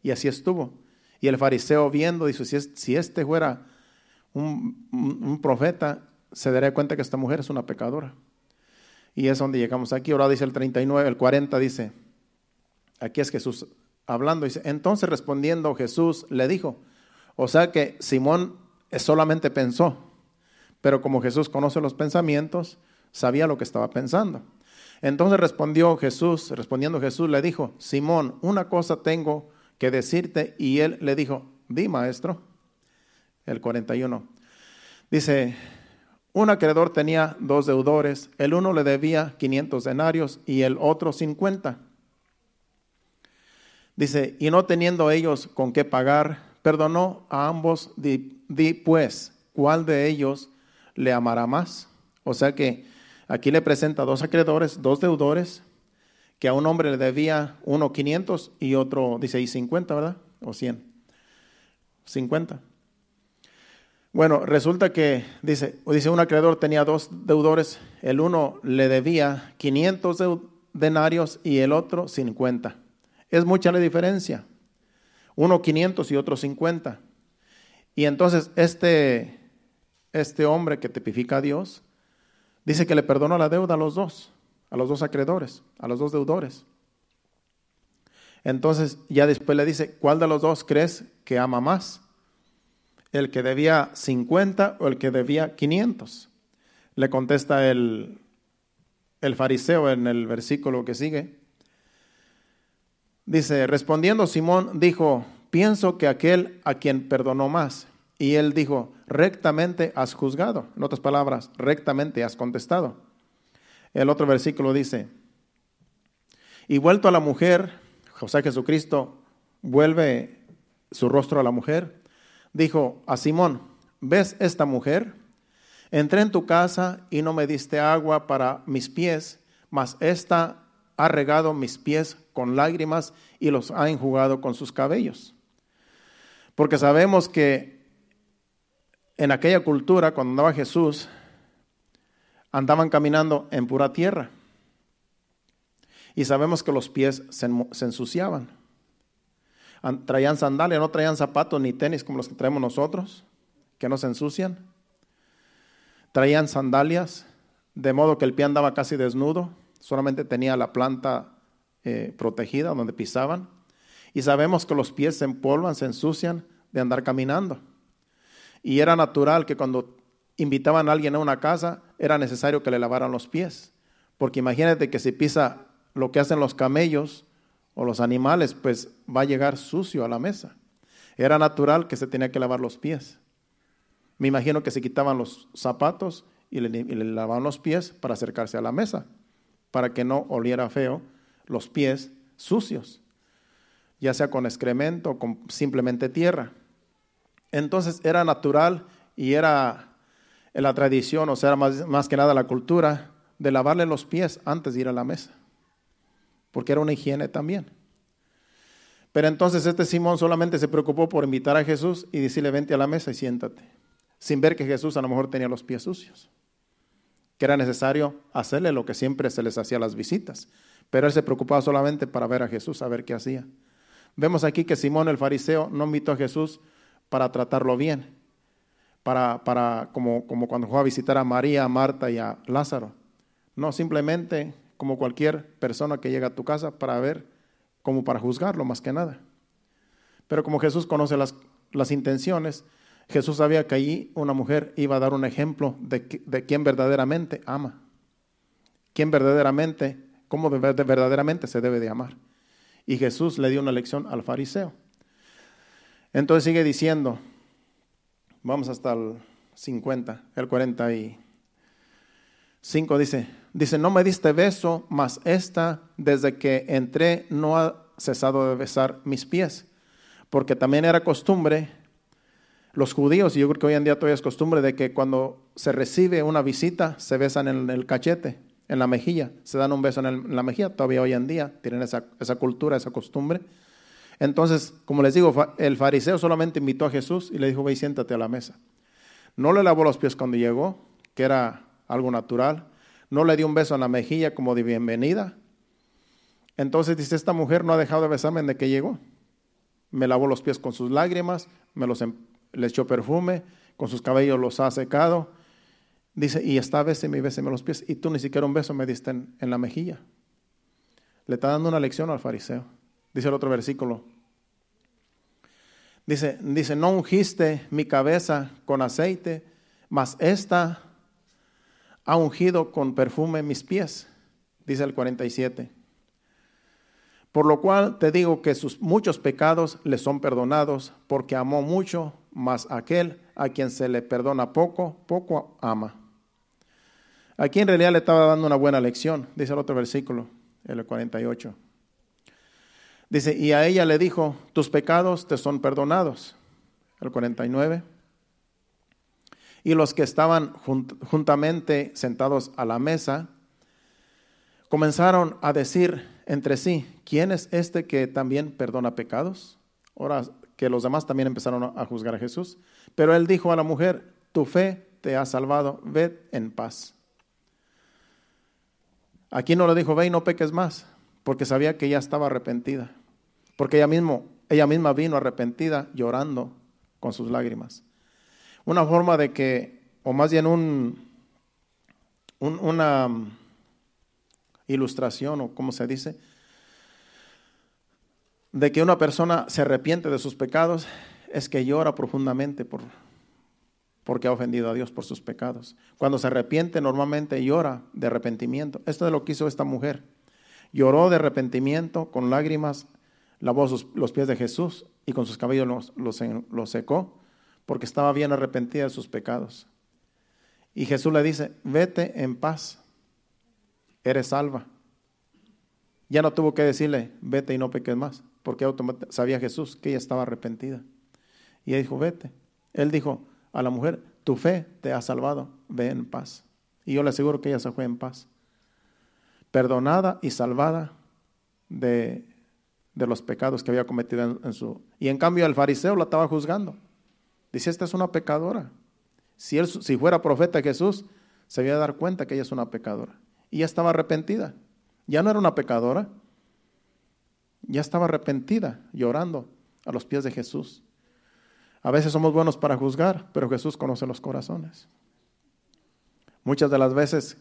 Speaker 2: Y así estuvo. Y el fariseo viendo dice, si, este fuera un, profeta, se daría cuenta que esta mujer es una pecadora. Y es donde llegamos aquí. Ahora dice el 39, el 40 dice, aquí es Jesús hablando. Dice, entonces respondiendo Jesús le dijo, o sea que Simón solamente pensó, pero como Jesús conoce los pensamientos, sabía lo que estaba pensando. Entonces respondió Jesús, respondiendo Jesús le dijo, Simón, una cosa tengo que decirte. Y él le dijo, di maestro, el 41. Dice, un acreedor tenía dos deudores, el uno le debía 500 denarios y el otro 50. Dice, y no teniendo ellos con qué pagar, perdonó a ambos, di, pues, ¿cuál de ellos le amará más. O sea que aquí le presenta dos acreedores, dos deudores, que a un hombre le debía uno 500 y otro, dice, y 50, ¿verdad? O 100. 50. Bueno, resulta que, dice, dice, un acreedor tenía dos deudores, el uno le debía 500 denarios y el otro 50. Es mucha la diferencia. Uno 500 y otro 50. Y entonces este este hombre que tipifica a Dios, dice que le perdonó la deuda a los dos, a los dos acreedores, a los dos deudores. Entonces ya después le dice, ¿cuál de los dos crees que ama más? ¿El que debía 50 o el que debía 500? Le contesta el, el fariseo en el versículo que sigue. Dice, respondiendo Simón, dijo, pienso que aquel a quien perdonó más. Y él dijo, rectamente has juzgado. En otras palabras, rectamente has contestado. El otro versículo dice, y vuelto a la mujer, José Jesucristo vuelve su rostro a la mujer, dijo a Simón, ¿ves esta mujer? Entré en tu casa y no me diste agua para mis pies, mas esta ha regado mis pies con lágrimas y los ha enjugado con sus cabellos. Porque sabemos que en aquella cultura, cuando andaba Jesús, andaban caminando en pura tierra. Y sabemos que los pies se, ensuciaban. Traían sandalias, no traían zapatos ni tenis como los que traemos nosotros, que no se ensucian. Traían sandalias, de modo que el pie andaba casi desnudo, solamente tenía la planta eh, protegida donde pisaban. Y sabemos que los pies se empolvan, se ensucian de andar caminando. Y era natural que cuando invitaban a alguien a una casa, era necesario que le lavaran los pies. Porque imagínate que si pisa lo que hacen los camellos o los animales, pues va a llegar sucio a la mesa. Era natural que se tenía que lavar los pies. Me imagino que se quitaban los zapatos y le, lavaban los pies para acercarse a la mesa, para que no oliera feo los pies sucios, ya sea con excremento o con simplemente tierra. Entonces era natural y era eh, la tradición, o sea, más, más que nada la cultura, de lavarle los pies antes de ir a la mesa, porque era una higiene también. Pero entonces este Simón solamente se preocupó por invitar a Jesús y decirle, vente a la mesa y siéntate, sin ver que Jesús a lo mejor tenía los pies sucios, que era necesario hacerle lo que siempre se les hacía las visitas. Pero él se preocupaba solamente para ver a Jesús, a ver qué hacía. Vemos aquí que Simón el fariseo no invitó a Jesús para tratarlo bien, para, para como, como cuando fue a visitar a María, a Marta y a Lázaro. No, simplemente como cualquier persona que llega a tu casa para ver, como para juzgarlo más que nada. Pero como Jesús conoce las, las intenciones, Jesús sabía que allí una mujer iba a dar un ejemplo de, de quién verdaderamente ama, quién verdaderamente, cómo verdaderamente se debe de amar. Y Jesús le dio una lección al fariseo. Entonces sigue diciendo, vamos hasta el 50, el 45 dice, dice, no me diste beso, mas esta desde que entré no ha cesado de besar mis pies, porque también era costumbre, los judíos, y yo creo que hoy en día todavía es costumbre de que cuando se recibe una visita se besan en el cachete, en la mejilla, se dan un beso en, la mejilla, todavía hoy en día tienen esa, esa cultura, esa costumbre. Entonces, como les digo, el fariseo solamente invitó a Jesús y le dijo, ve siéntate a la mesa. No le lavó los pies cuando llegó, que era algo natural. No le dio un beso en la mejilla como de bienvenida. Entonces dice, esta mujer no ha dejado de besarme desde que llegó. Me lavó los pies con sus lágrimas, me los em, le echó perfume, con sus cabellos los ha secado. Dice, y está béseme y en los pies. Y tú ni siquiera un beso me diste en la mejilla. Le está dando una lección al fariseo. Dice el otro versículo. Dice, dice, no ungiste mi cabeza con aceite, mas esta ha ungido con perfume mis pies. Dice el 47. Por lo cual te digo que sus muchos pecados le son perdonados, porque amó mucho, mas aquel a quien se le perdona poco, poco ama. Aquí en realidad le estaba dando una buena lección, dice el otro versículo, el 48. Dice, y a ella le dijo, tus pecados te son perdonados. El 49. Y los que estaban juntamente sentados a la mesa comenzaron a decir entre sí, ¿quién es este que también perdona pecados? Ahora que los demás también empezaron a juzgar a Jesús. Pero él dijo a la mujer, tu fe te ha salvado, ved en paz. Aquí no le dijo, ve y no peques más, porque sabía que ella estaba arrepentida porque ella, mismo, ella misma vino arrepentida llorando con sus lágrimas. Una forma de que, o más bien un, una ilustración, o como se dice, de que una persona se arrepiente de sus pecados es que llora profundamente por, porque ha ofendido a Dios por sus pecados. Cuando se arrepiente normalmente llora de arrepentimiento. Esto es lo que hizo esta mujer. Lloró de arrepentimiento con lágrimas lavó los pies de Jesús y con sus cabellos los, secó porque estaba bien arrepentida de sus pecados. Y Jesús le dice, vete en paz, eres salva. Ya no tuvo que decirle, vete y no peques más, porque sabía Jesús que ella estaba arrepentida. Y él dijo, vete. Él dijo a la mujer, tu fe te ha salvado, ve en paz. Y yo le aseguro que ella se fue en paz. Perdonada y salvada de de los pecados que había cometido en, su... Y en cambio el fariseo la estaba juzgando. Dice, esta es una pecadora. Si, él, si fuera profeta Jesús, se había dar cuenta que ella es una pecadora. Y ya estaba arrepentida. Ya no era una pecadora. Ya estaba arrepentida, llorando a los pies de Jesús. A veces somos buenos para juzgar, pero Jesús conoce los corazones. Muchas de las veces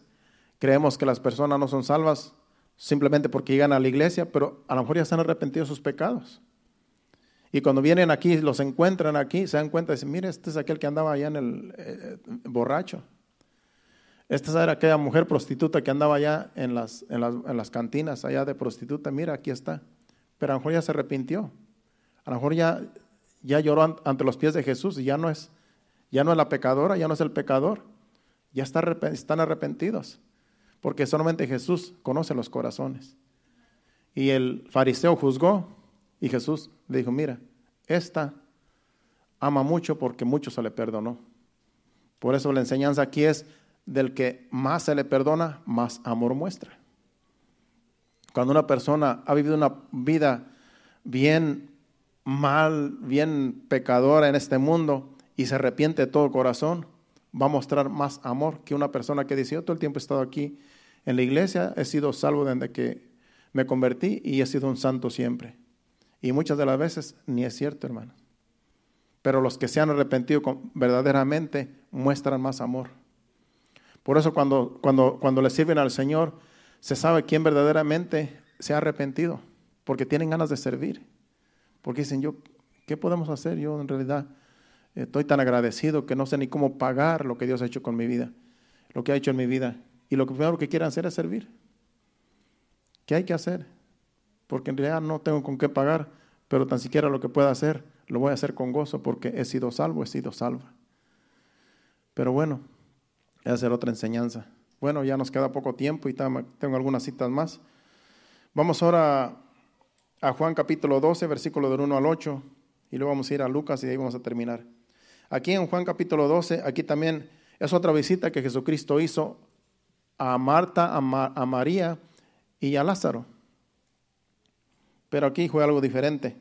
Speaker 2: creemos que las personas no son salvas simplemente porque llegan a la iglesia, pero a lo mejor ya se han arrepentido sus pecados. Y cuando vienen aquí, los encuentran aquí, se dan cuenta y dicen, mire, este es aquel que andaba allá en el eh, eh, borracho. Esta era aquella mujer prostituta que andaba allá en las, las, cantinas, allá de prostituta, mira, aquí está. Pero a lo mejor ya se arrepintió. A lo mejor ya, ya lloró ante los pies de Jesús y ya no es, ya no es la pecadora, ya no es el pecador. Ya está, están arrepentidos porque solamente Jesús conoce los corazones. Y el fariseo juzgó y Jesús le dijo, mira, esta ama mucho porque mucho se le perdonó. Por eso la enseñanza aquí es del que más se le perdona, más amor muestra. Cuando una persona ha vivido una vida bien mal, bien pecadora en este mundo y se arrepiente de todo corazón, va a mostrar más amor que una persona que dice, yo todo el tiempo he estado aquí en la iglesia he sido salvo desde que me convertí y he sido un santo siempre. Y muchas de las veces ni es cierto, hermano. Pero los que se han arrepentido verdaderamente muestran más amor. Por eso cuando, cuando, cuando le sirven al Señor, se sabe quién verdaderamente se ha arrepentido, porque tienen ganas de servir. Porque dicen, yo, ¿qué podemos hacer? Yo en realidad estoy tan agradecido que no sé ni cómo pagar lo que Dios ha hecho con mi vida, lo que ha hecho en mi vida. Y lo primero que quieren hacer es servir. ¿Qué hay que hacer? Porque en realidad no tengo con qué pagar, pero tan siquiera lo que pueda hacer, lo voy a hacer con gozo porque he sido salvo, he sido salva. Pero bueno, voy a hacer otra enseñanza. Bueno, ya nos queda poco tiempo y tengo algunas citas más. Vamos ahora a Juan capítulo 12, versículo del 1 al 8, y luego vamos a ir a Lucas y ahí vamos a terminar. Aquí en Juan capítulo 12, aquí también es otra visita que Jesucristo hizo a Marta, a, María y a Lázaro. Pero aquí fue algo diferente.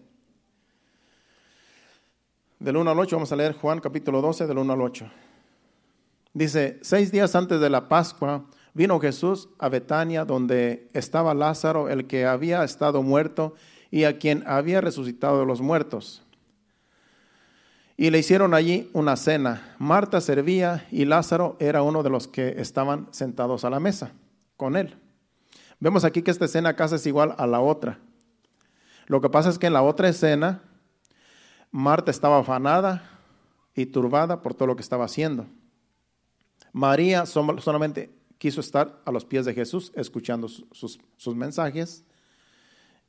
Speaker 2: Del 1 al 8 vamos a leer Juan capítulo 12, del 1 al 8. Dice, seis días antes de la Pascua vino Jesús a Betania donde estaba Lázaro, el que había estado muerto y a quien había resucitado de los muertos. Y le hicieron allí una cena. Marta servía y Lázaro era uno de los que estaban sentados a la mesa con él. Vemos aquí que esta escena casi es igual a la otra. Lo que pasa es que en la otra escena, Marta estaba afanada y turbada por todo lo que estaba haciendo. María solamente quiso estar a los pies de Jesús escuchando sus, sus mensajes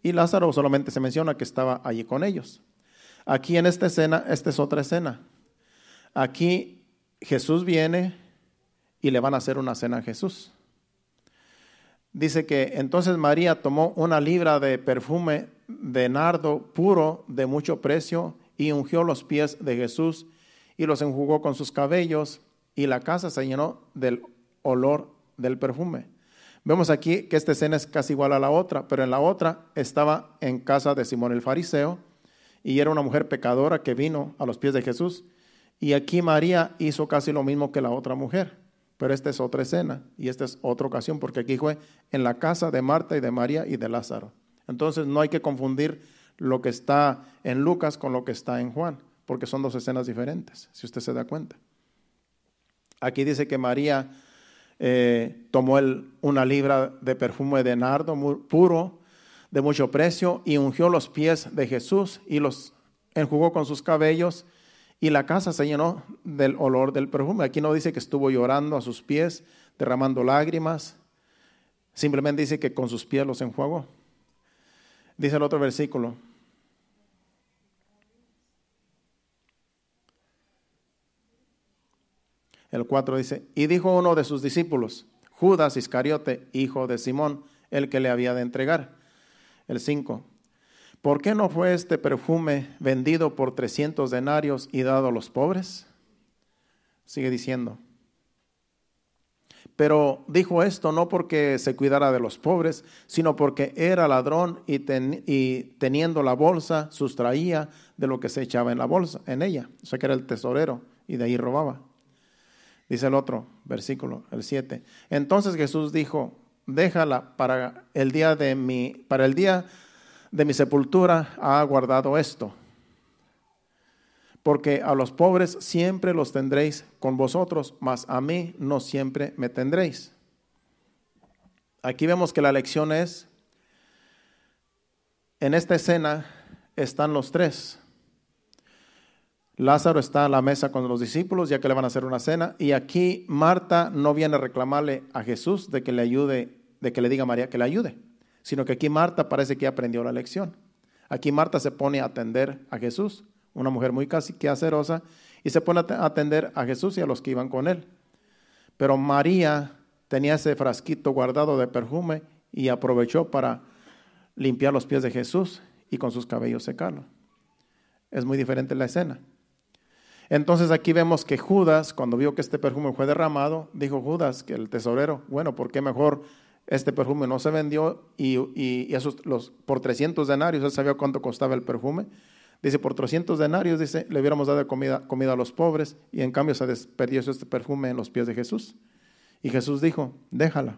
Speaker 2: y Lázaro solamente se menciona que estaba allí con ellos. Aquí en esta escena, esta es otra escena. Aquí Jesús viene y le van a hacer una cena a Jesús. Dice que entonces María tomó una libra de perfume de nardo puro de mucho precio y ungió los pies de Jesús y los enjugó con sus cabellos y la casa se llenó del olor del perfume. Vemos aquí que esta escena es casi igual a la otra, pero en la otra estaba en casa de Simón el fariseo y era una mujer pecadora que vino a los pies de Jesús. Y aquí María hizo casi lo mismo que la otra mujer. Pero esta es otra escena y esta es otra ocasión porque aquí fue en la casa de Marta y de María y de Lázaro. Entonces no hay que confundir lo que está en Lucas con lo que está en Juan, porque son dos escenas diferentes, si usted se da cuenta. Aquí dice que María eh, tomó una libra de perfume de nardo puro de mucho precio y ungió los pies de Jesús y los enjugó con sus cabellos y la casa se llenó del olor del perfume. Aquí no dice que estuvo llorando a sus pies, derramando lágrimas, simplemente dice que con sus pies los enjuagó. Dice el otro versículo. El 4 dice, y dijo uno de sus discípulos, Judas Iscariote, hijo de Simón, el que le había de entregar. El 5. ¿Por qué no fue este perfume vendido por 300 denarios y dado a los pobres? Sigue diciendo. Pero dijo esto no porque se cuidara de los pobres, sino porque era ladrón y, teniendo la bolsa sustraía de lo que se echaba en la bolsa, en ella. O sea que era el tesorero y de ahí robaba. Dice el otro versículo, el 7. Entonces Jesús dijo, déjala para el día de mi, para el día de mi sepultura ha guardado esto. Porque a los pobres siempre los tendréis con vosotros, mas a mí no siempre me tendréis. Aquí vemos que la lección es, en esta escena están los tres. Lázaro está a la mesa con los discípulos, ya que le van a hacer una cena, y aquí Marta no viene a reclamarle a Jesús de que le ayude de que le diga a María que le ayude, sino que aquí Marta parece que aprendió la lección. Aquí Marta se pone a atender a Jesús, una mujer muy casi que acerosa, y se pone a atender a Jesús y a los que iban con él. Pero María tenía ese frasquito guardado de perfume y aprovechó para limpiar los pies de Jesús y con sus cabellos secarlo. Es muy diferente la escena. Entonces aquí vemos que Judas, cuando vio que este perfume fue derramado, dijo Judas, que el tesorero, bueno, ¿por qué mejor este perfume no se vendió y, los, por 300 denarios, él sabía cuánto costaba el perfume. Dice, por 300 denarios, dice, le hubiéramos dado comida, comida a los pobres y en cambio se desperdició este perfume en los pies de Jesús. Y Jesús dijo, déjala,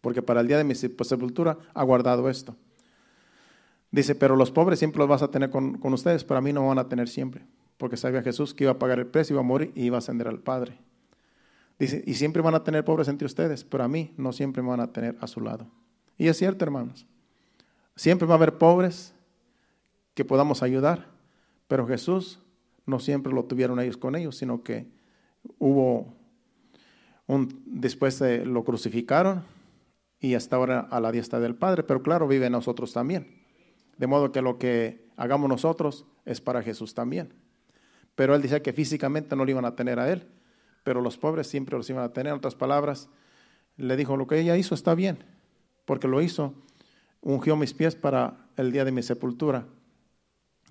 Speaker 2: porque para el día de mi sepultura ha guardado esto. Dice, pero los pobres siempre los vas a tener con, con ustedes, para mí no van a tener siempre, porque sabía Jesús que iba a pagar el precio, iba a morir y iba a ascender al Padre. Dice, y siempre van a tener pobres entre ustedes, pero a mí no siempre me van a tener a su lado. Y es cierto, hermanos. Siempre va a haber pobres que podamos ayudar, pero Jesús no siempre lo tuvieron ellos con ellos, sino que hubo un, después lo crucificaron y hasta ahora a la diestra del Padre, pero claro, vive en nosotros también. De modo que lo que hagamos nosotros es para Jesús también. Pero él decía que físicamente no lo iban a tener a él, pero los pobres siempre los iban a tener. otras palabras, le dijo, lo que ella hizo está bien, porque lo hizo, ungió mis pies para el día de mi sepultura.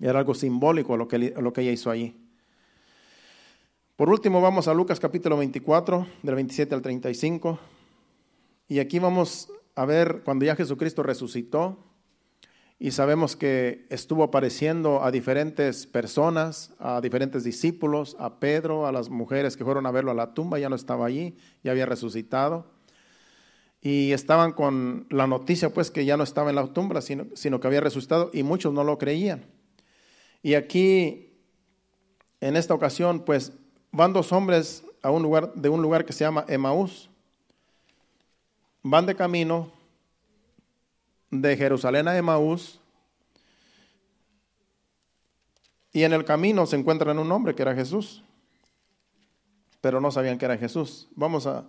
Speaker 2: era algo simbólico lo que, lo que ella hizo allí. Por último, vamos a Lucas capítulo 24, del 27 al 35. Y aquí vamos a ver cuando ya Jesucristo resucitó, y sabemos que estuvo apareciendo a diferentes personas, a diferentes discípulos, a Pedro, a las mujeres que fueron a verlo a la tumba, ya no estaba allí, ya había resucitado. Y estaban con la noticia, pues, que ya no estaba en la tumba, sino, sino que había resucitado, y muchos no lo creían. Y aquí, en esta ocasión, pues, van dos hombres a un lugar, de un lugar que se llama Emaús. Van de camino de Jerusalén a Emaús y en el camino se encuentran un hombre que era Jesús, pero no sabían que era Jesús. Vamos a...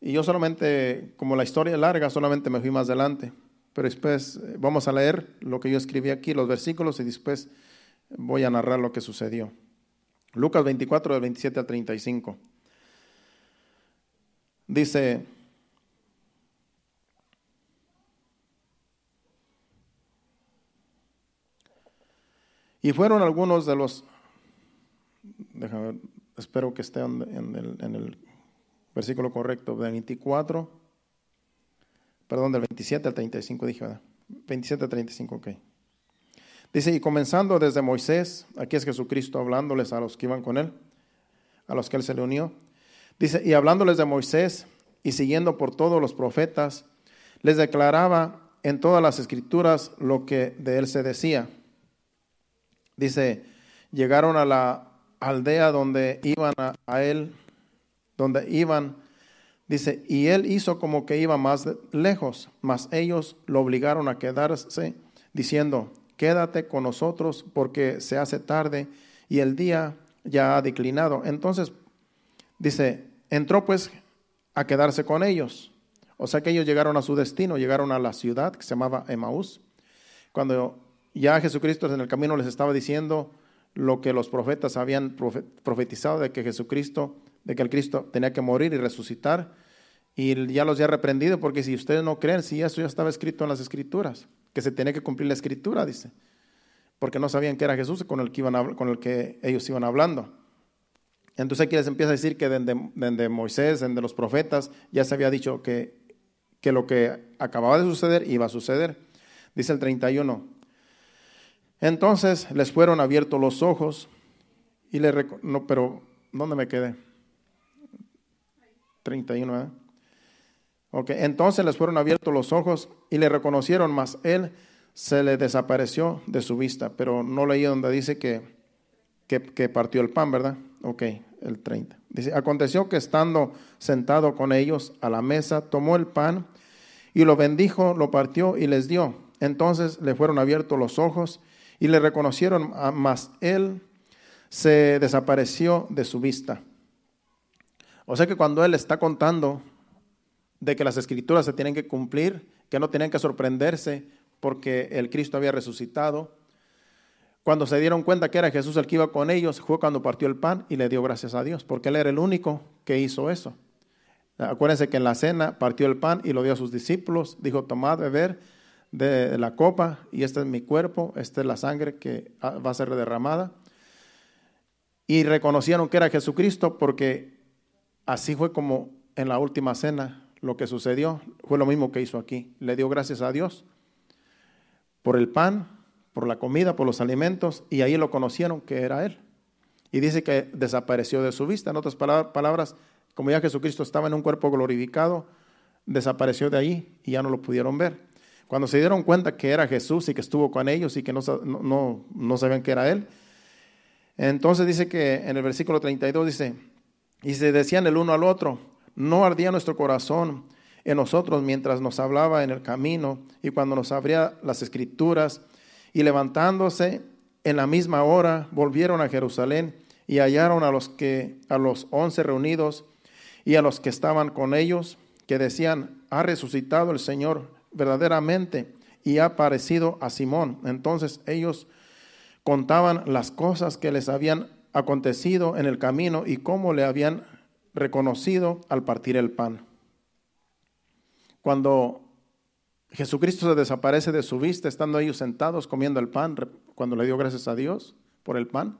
Speaker 2: Y yo solamente, como la historia es larga, solamente me fui más adelante, pero después eh, vamos a leer lo que yo escribí aquí, los versículos, y después voy a narrar lo que sucedió. Lucas 24, del 27 a 35. Dice, Y fueron algunos de los, déjame espero que esté en el, versículo correcto, del 24, perdón, del 27 al 35 dije, 27 al 35, ok. Dice, y comenzando desde Moisés, aquí es Jesucristo hablándoles a los que iban con él, a los que él se le unió. Dice, y hablándoles de Moisés y siguiendo por todos los profetas, les declaraba en todas las escrituras lo que de él se decía. Dice, llegaron a la aldea donde iban a, él, donde iban, dice, y él hizo como que iba más lejos, mas ellos lo obligaron a quedarse, diciendo, quédate con nosotros porque se hace tarde y el día ya ha declinado. Entonces, dice, entró pues a quedarse con ellos. O sea que ellos llegaron a su destino, llegaron a la ciudad que se llamaba Emaús. Cuando ya Jesucristo en el camino les estaba diciendo lo que los profetas habían profetizado de que Jesucristo, de que el Cristo tenía que morir y resucitar. Y ya los había reprendido porque si ustedes no creen, si eso ya estaba escrito en las escrituras, que se tenía que cumplir la escritura, dice. Porque no sabían que era Jesús con el que, iban con el que ellos iban hablando. Entonces aquí les empieza a decir que desde, Moisés, desde los profetas, ya se había dicho que, que lo que acababa de suceder iba a suceder. Dice el 31, entonces les fueron abiertos los ojos y le no, pero ¿dónde me quedé? 31, ¿eh? Ok, entonces les fueron abiertos los ojos y le reconocieron, mas él se le desapareció de su vista, pero no leí donde dice que, que, que partió el pan, ¿verdad? Ok, el 30. Dice, aconteció que estando sentado con ellos a la mesa, tomó el pan y lo bendijo, lo partió y les dio. Entonces le fueron abiertos los ojos y le reconocieron, más él se desapareció de su vista. O sea que cuando él está contando de que las escrituras se tienen que cumplir, que no tenían que sorprenderse porque el Cristo había resucitado, cuando se dieron cuenta que era Jesús el que iba con ellos, fue cuando partió el pan y le dio gracias a Dios, porque él era el único que hizo eso. Acuérdense que en la cena partió el pan y lo dio a sus discípulos, dijo, tomad, beber, de la copa y este es mi cuerpo, esta es la sangre que ah, va a ser derramada. Y reconocieron que era Jesucristo porque así fue como en la última cena lo que sucedió fue lo mismo que hizo aquí. Le dio gracias a Dios por el pan, por la comida, por los alimentos y ahí lo conocieron que era Él. Y dice que desapareció de su vista. En otras palabras, como ya Jesucristo estaba en un cuerpo glorificado, desapareció de ahí y ya no lo pudieron ver. Cuando se dieron cuenta que era Jesús y que estuvo con ellos y que no, no, sabían que era Él, entonces dice que en el versículo 32 dice, y se decían el uno al otro, no ardía nuestro corazón en nosotros mientras nos hablaba en el camino y cuando nos abría las escrituras, y levantándose en la misma hora volvieron a Jerusalén y hallaron a los que a los once reunidos y a los que estaban con ellos que decían ha resucitado el Señor verdaderamente y ha parecido a Simón. Entonces ellos contaban las cosas que les habían acontecido en el camino y cómo le habían reconocido al partir el pan. Cuando Jesucristo se desaparece de su vista, estando ellos sentados comiendo el pan, cuando le dio gracias a Dios por el pan,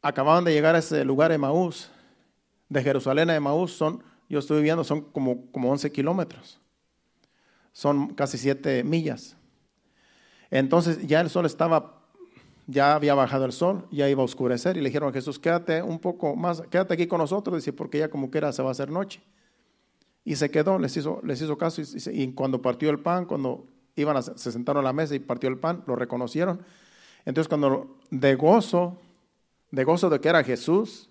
Speaker 2: acababan de llegar a ese lugar Maús de Jerusalén a Maús son, yo estoy viendo, son como, como 11 kilómetros son casi siete millas. Entonces ya el sol estaba, ya había bajado el sol, ya iba a oscurecer y le dijeron a Jesús, quédate un poco más, quédate aquí con nosotros, dice, porque ya como quiera se va a hacer noche. Y se quedó, les hizo, les hizo caso y, cuando partió el pan, cuando iban a, se sentaron a la mesa y partió el pan, lo reconocieron. Entonces cuando de gozo, de gozo de que era Jesús,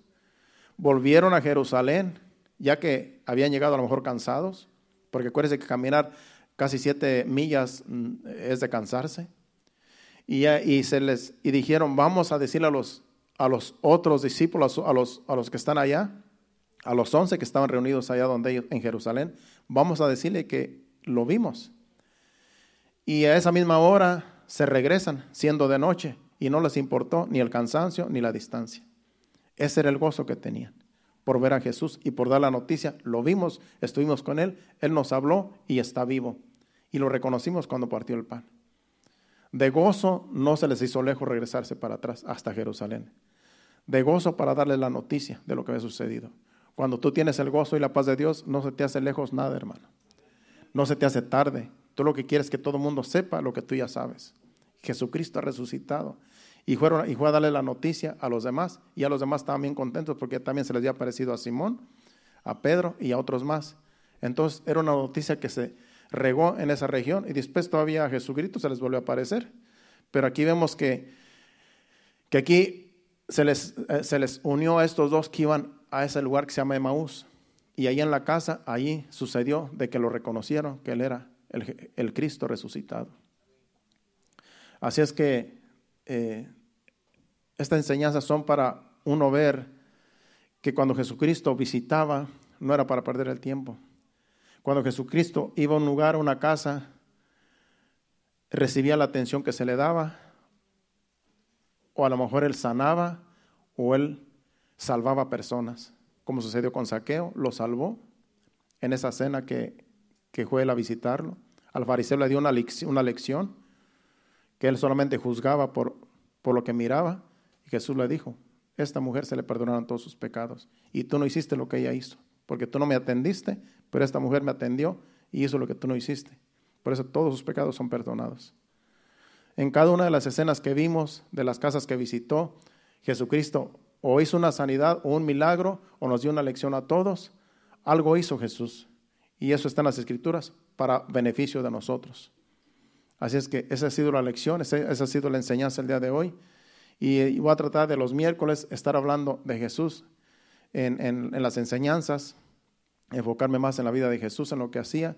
Speaker 2: volvieron a Jerusalén, ya que habían llegado a lo mejor cansados, porque acuérdense que caminar casi siete millas mm, es de cansarse. Eh, y, se les, y dijeron, vamos a decirle a los, a los otros discípulos, a los, a los que están allá, a los once que estaban reunidos allá donde ellos, en Jerusalén, vamos a decirle que lo vimos. Y a esa misma hora se regresan, siendo de noche, y no les importó ni el cansancio ni la distancia. Ese era el gozo que tenían por ver a Jesús y por dar la noticia. Lo vimos, estuvimos con Él, Él nos habló y está vivo y lo reconocimos cuando partió el pan. De gozo no se les hizo lejos regresarse para atrás hasta Jerusalén. De gozo para darle la noticia de lo que había sucedido. Cuando tú tienes el gozo y la paz de Dios, no se te hace lejos nada, hermano. No se te hace tarde. Tú lo que quieres es que todo el mundo sepa lo que tú ya sabes. Jesucristo ha resucitado. Y fue, y fue a darle la noticia a los demás. Y a los demás estaban bien contentos porque también se les había aparecido a Simón, a Pedro y a otros más. Entonces era una noticia que se, regó en esa región y después todavía a Jesucristo se les volvió a aparecer. Pero aquí vemos que, que aquí eh, se les, unió a estos dos que iban a ese lugar que se llama Emaús. Y ahí en la casa, ahí sucedió de que lo reconocieron, que él era el, Cristo resucitado. Así es que eh, estas enseñanzas son para uno ver que cuando Jesucristo visitaba, no era para perder el tiempo, cuando Jesucristo iba a un lugar, a una casa, recibía la atención que se le daba, o a lo mejor él sanaba, o él salvaba personas, como sucedió con Saqueo, lo salvó en esa cena que, que fue él a visitarlo. Al fariseo le dio una lección, una lección que él solamente juzgaba por, por lo que miraba, y Jesús le dijo, esta mujer se le perdonaron todos sus pecados, y tú no hiciste lo que ella hizo, porque tú no me atendiste, pero esta mujer me atendió y hizo lo que tú no hiciste. Por eso todos sus pecados son perdonados. En cada una de las escenas que vimos, de las casas que visitó, Jesucristo o hizo una sanidad o un milagro o nos dio una lección a todos. Algo hizo Jesús. Y eso está en las escrituras para beneficio de nosotros. Así es que esa ha sido la lección, esa, ha sido la enseñanza el día de hoy. Y voy a tratar de los miércoles estar hablando de Jesús en, en las enseñanzas enfocarme más en la vida de Jesús, en lo que hacía,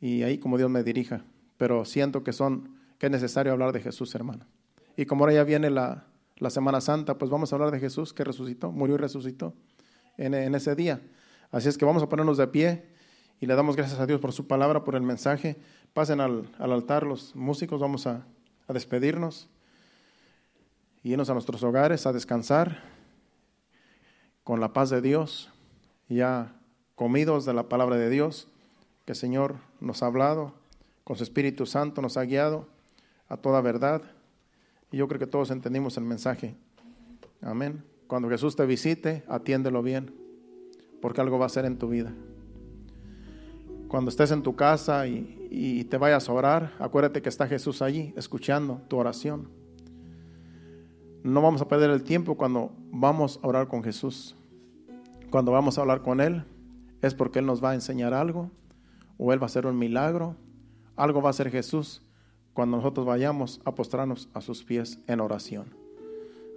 Speaker 2: y ahí como Dios me dirija. Pero siento que, son, que es necesario hablar de Jesús, hermano. Y como ahora ya viene la, Semana Santa, pues vamos a hablar de Jesús que resucitó, murió y resucitó en, ese día. Así es que vamos a ponernos de pie y le damos gracias a Dios por su palabra, por el mensaje. Pasen al, altar los músicos, vamos a, a despedirnos y irnos a nuestros hogares a descansar con la paz de Dios. Ya comidos de la palabra de Dios que Señor nos ha hablado, con su Espíritu Santo nos ha guiado a toda verdad. Y yo creo que todos entendimos el mensaje. Amén. Cuando Jesús te visite, atiéndelo bien, porque algo va a ser en tu vida. Cuando estés en tu casa y, y te vayas a orar, acuérdate que está Jesús allí, escuchando tu oración. No vamos a perder el tiempo cuando vamos a orar con Jesús. Cuando vamos a hablar con Él, es porque Él nos va a enseñar algo, o Él va a hacer un milagro, algo va a hacer Jesús cuando nosotros vayamos a postrarnos a sus pies en oración.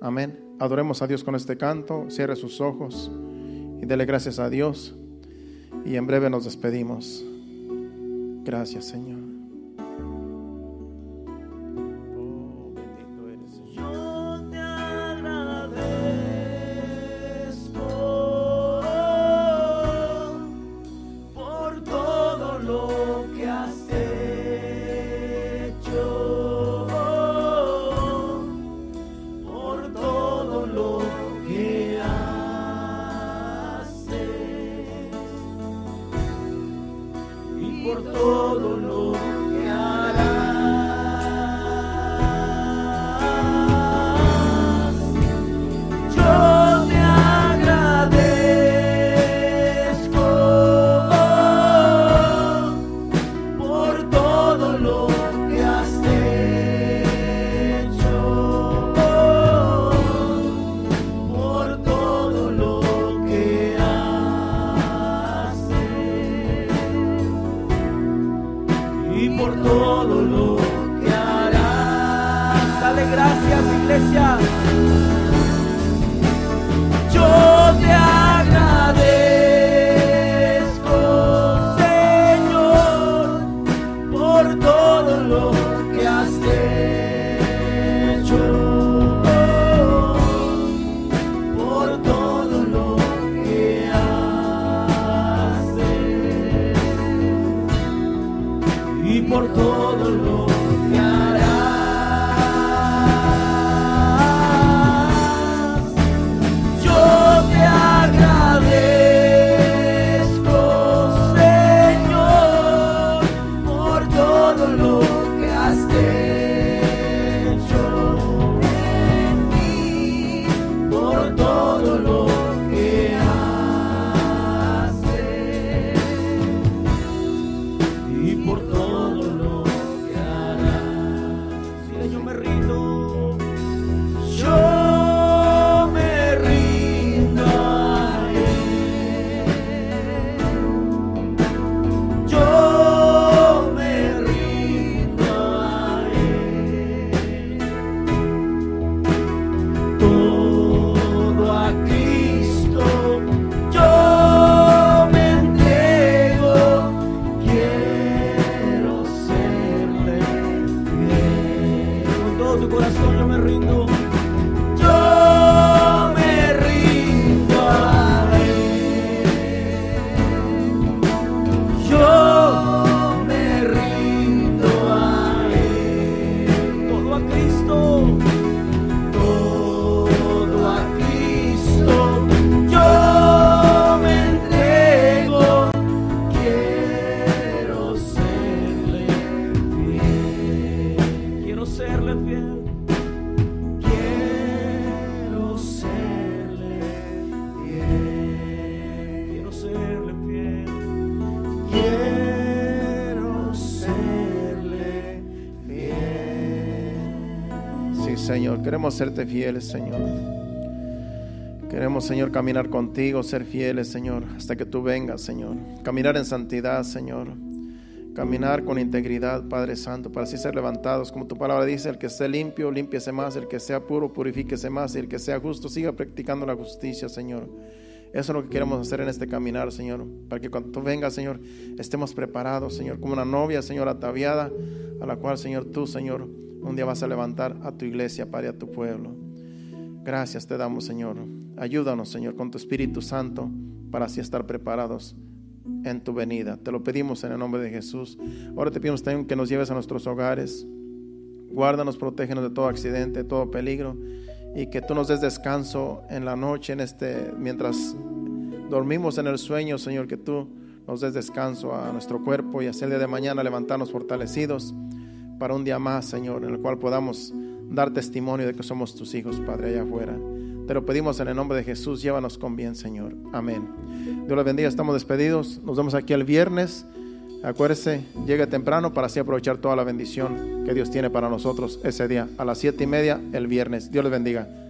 Speaker 2: Amén. Adoremos a Dios con este canto, cierre sus ojos y dele gracias a Dios. Y en breve nos despedimos. Gracias Señor. serte fieles, Señor. Queremos, Señor, caminar contigo, ser fieles, Señor, hasta que tú vengas, Señor. Caminar en santidad, Señor. Caminar con integridad, Padre Santo, para así ser levantados. Como tu palabra dice, el que esté limpio, limpiese más. El que sea puro, purifíquese más. Y el que sea justo, siga practicando la justicia, Señor. Eso es lo que queremos hacer en este caminar, Señor. Para que cuando tú vengas, Señor, estemos preparados, Señor, como una novia, Señor, ataviada, a la cual, Señor, tú, Señor, un día vas a levantar a tu iglesia, Padre, a tu pueblo. Gracias te damos, Señor. Ayúdanos, Señor, con tu Espíritu Santo para así estar preparados en tu venida. Te lo pedimos en el nombre de Jesús. Ahora te pedimos también que nos lleves a nuestros hogares. Guárdanos, protégenos de todo accidente, todo peligro y que tú nos des descanso en la noche, en este mientras dormimos en el sueño, Señor, que tú nos des descanso a nuestro cuerpo y hasta el día de mañana levantarnos fortalecidos para un día más, Señor, en el cual podamos dar testimonio de que somos tus hijos, Padre, allá afuera. Te lo pedimos en el nombre de Jesús, llévanos con bien, Señor. Amén. Dios les bendiga, estamos despedidos. Nos vemos aquí el viernes. Acuérdese, llegue temprano para así aprovechar toda la bendición que Dios tiene para nosotros ese día, a las siete y media el viernes. Dios les bendiga.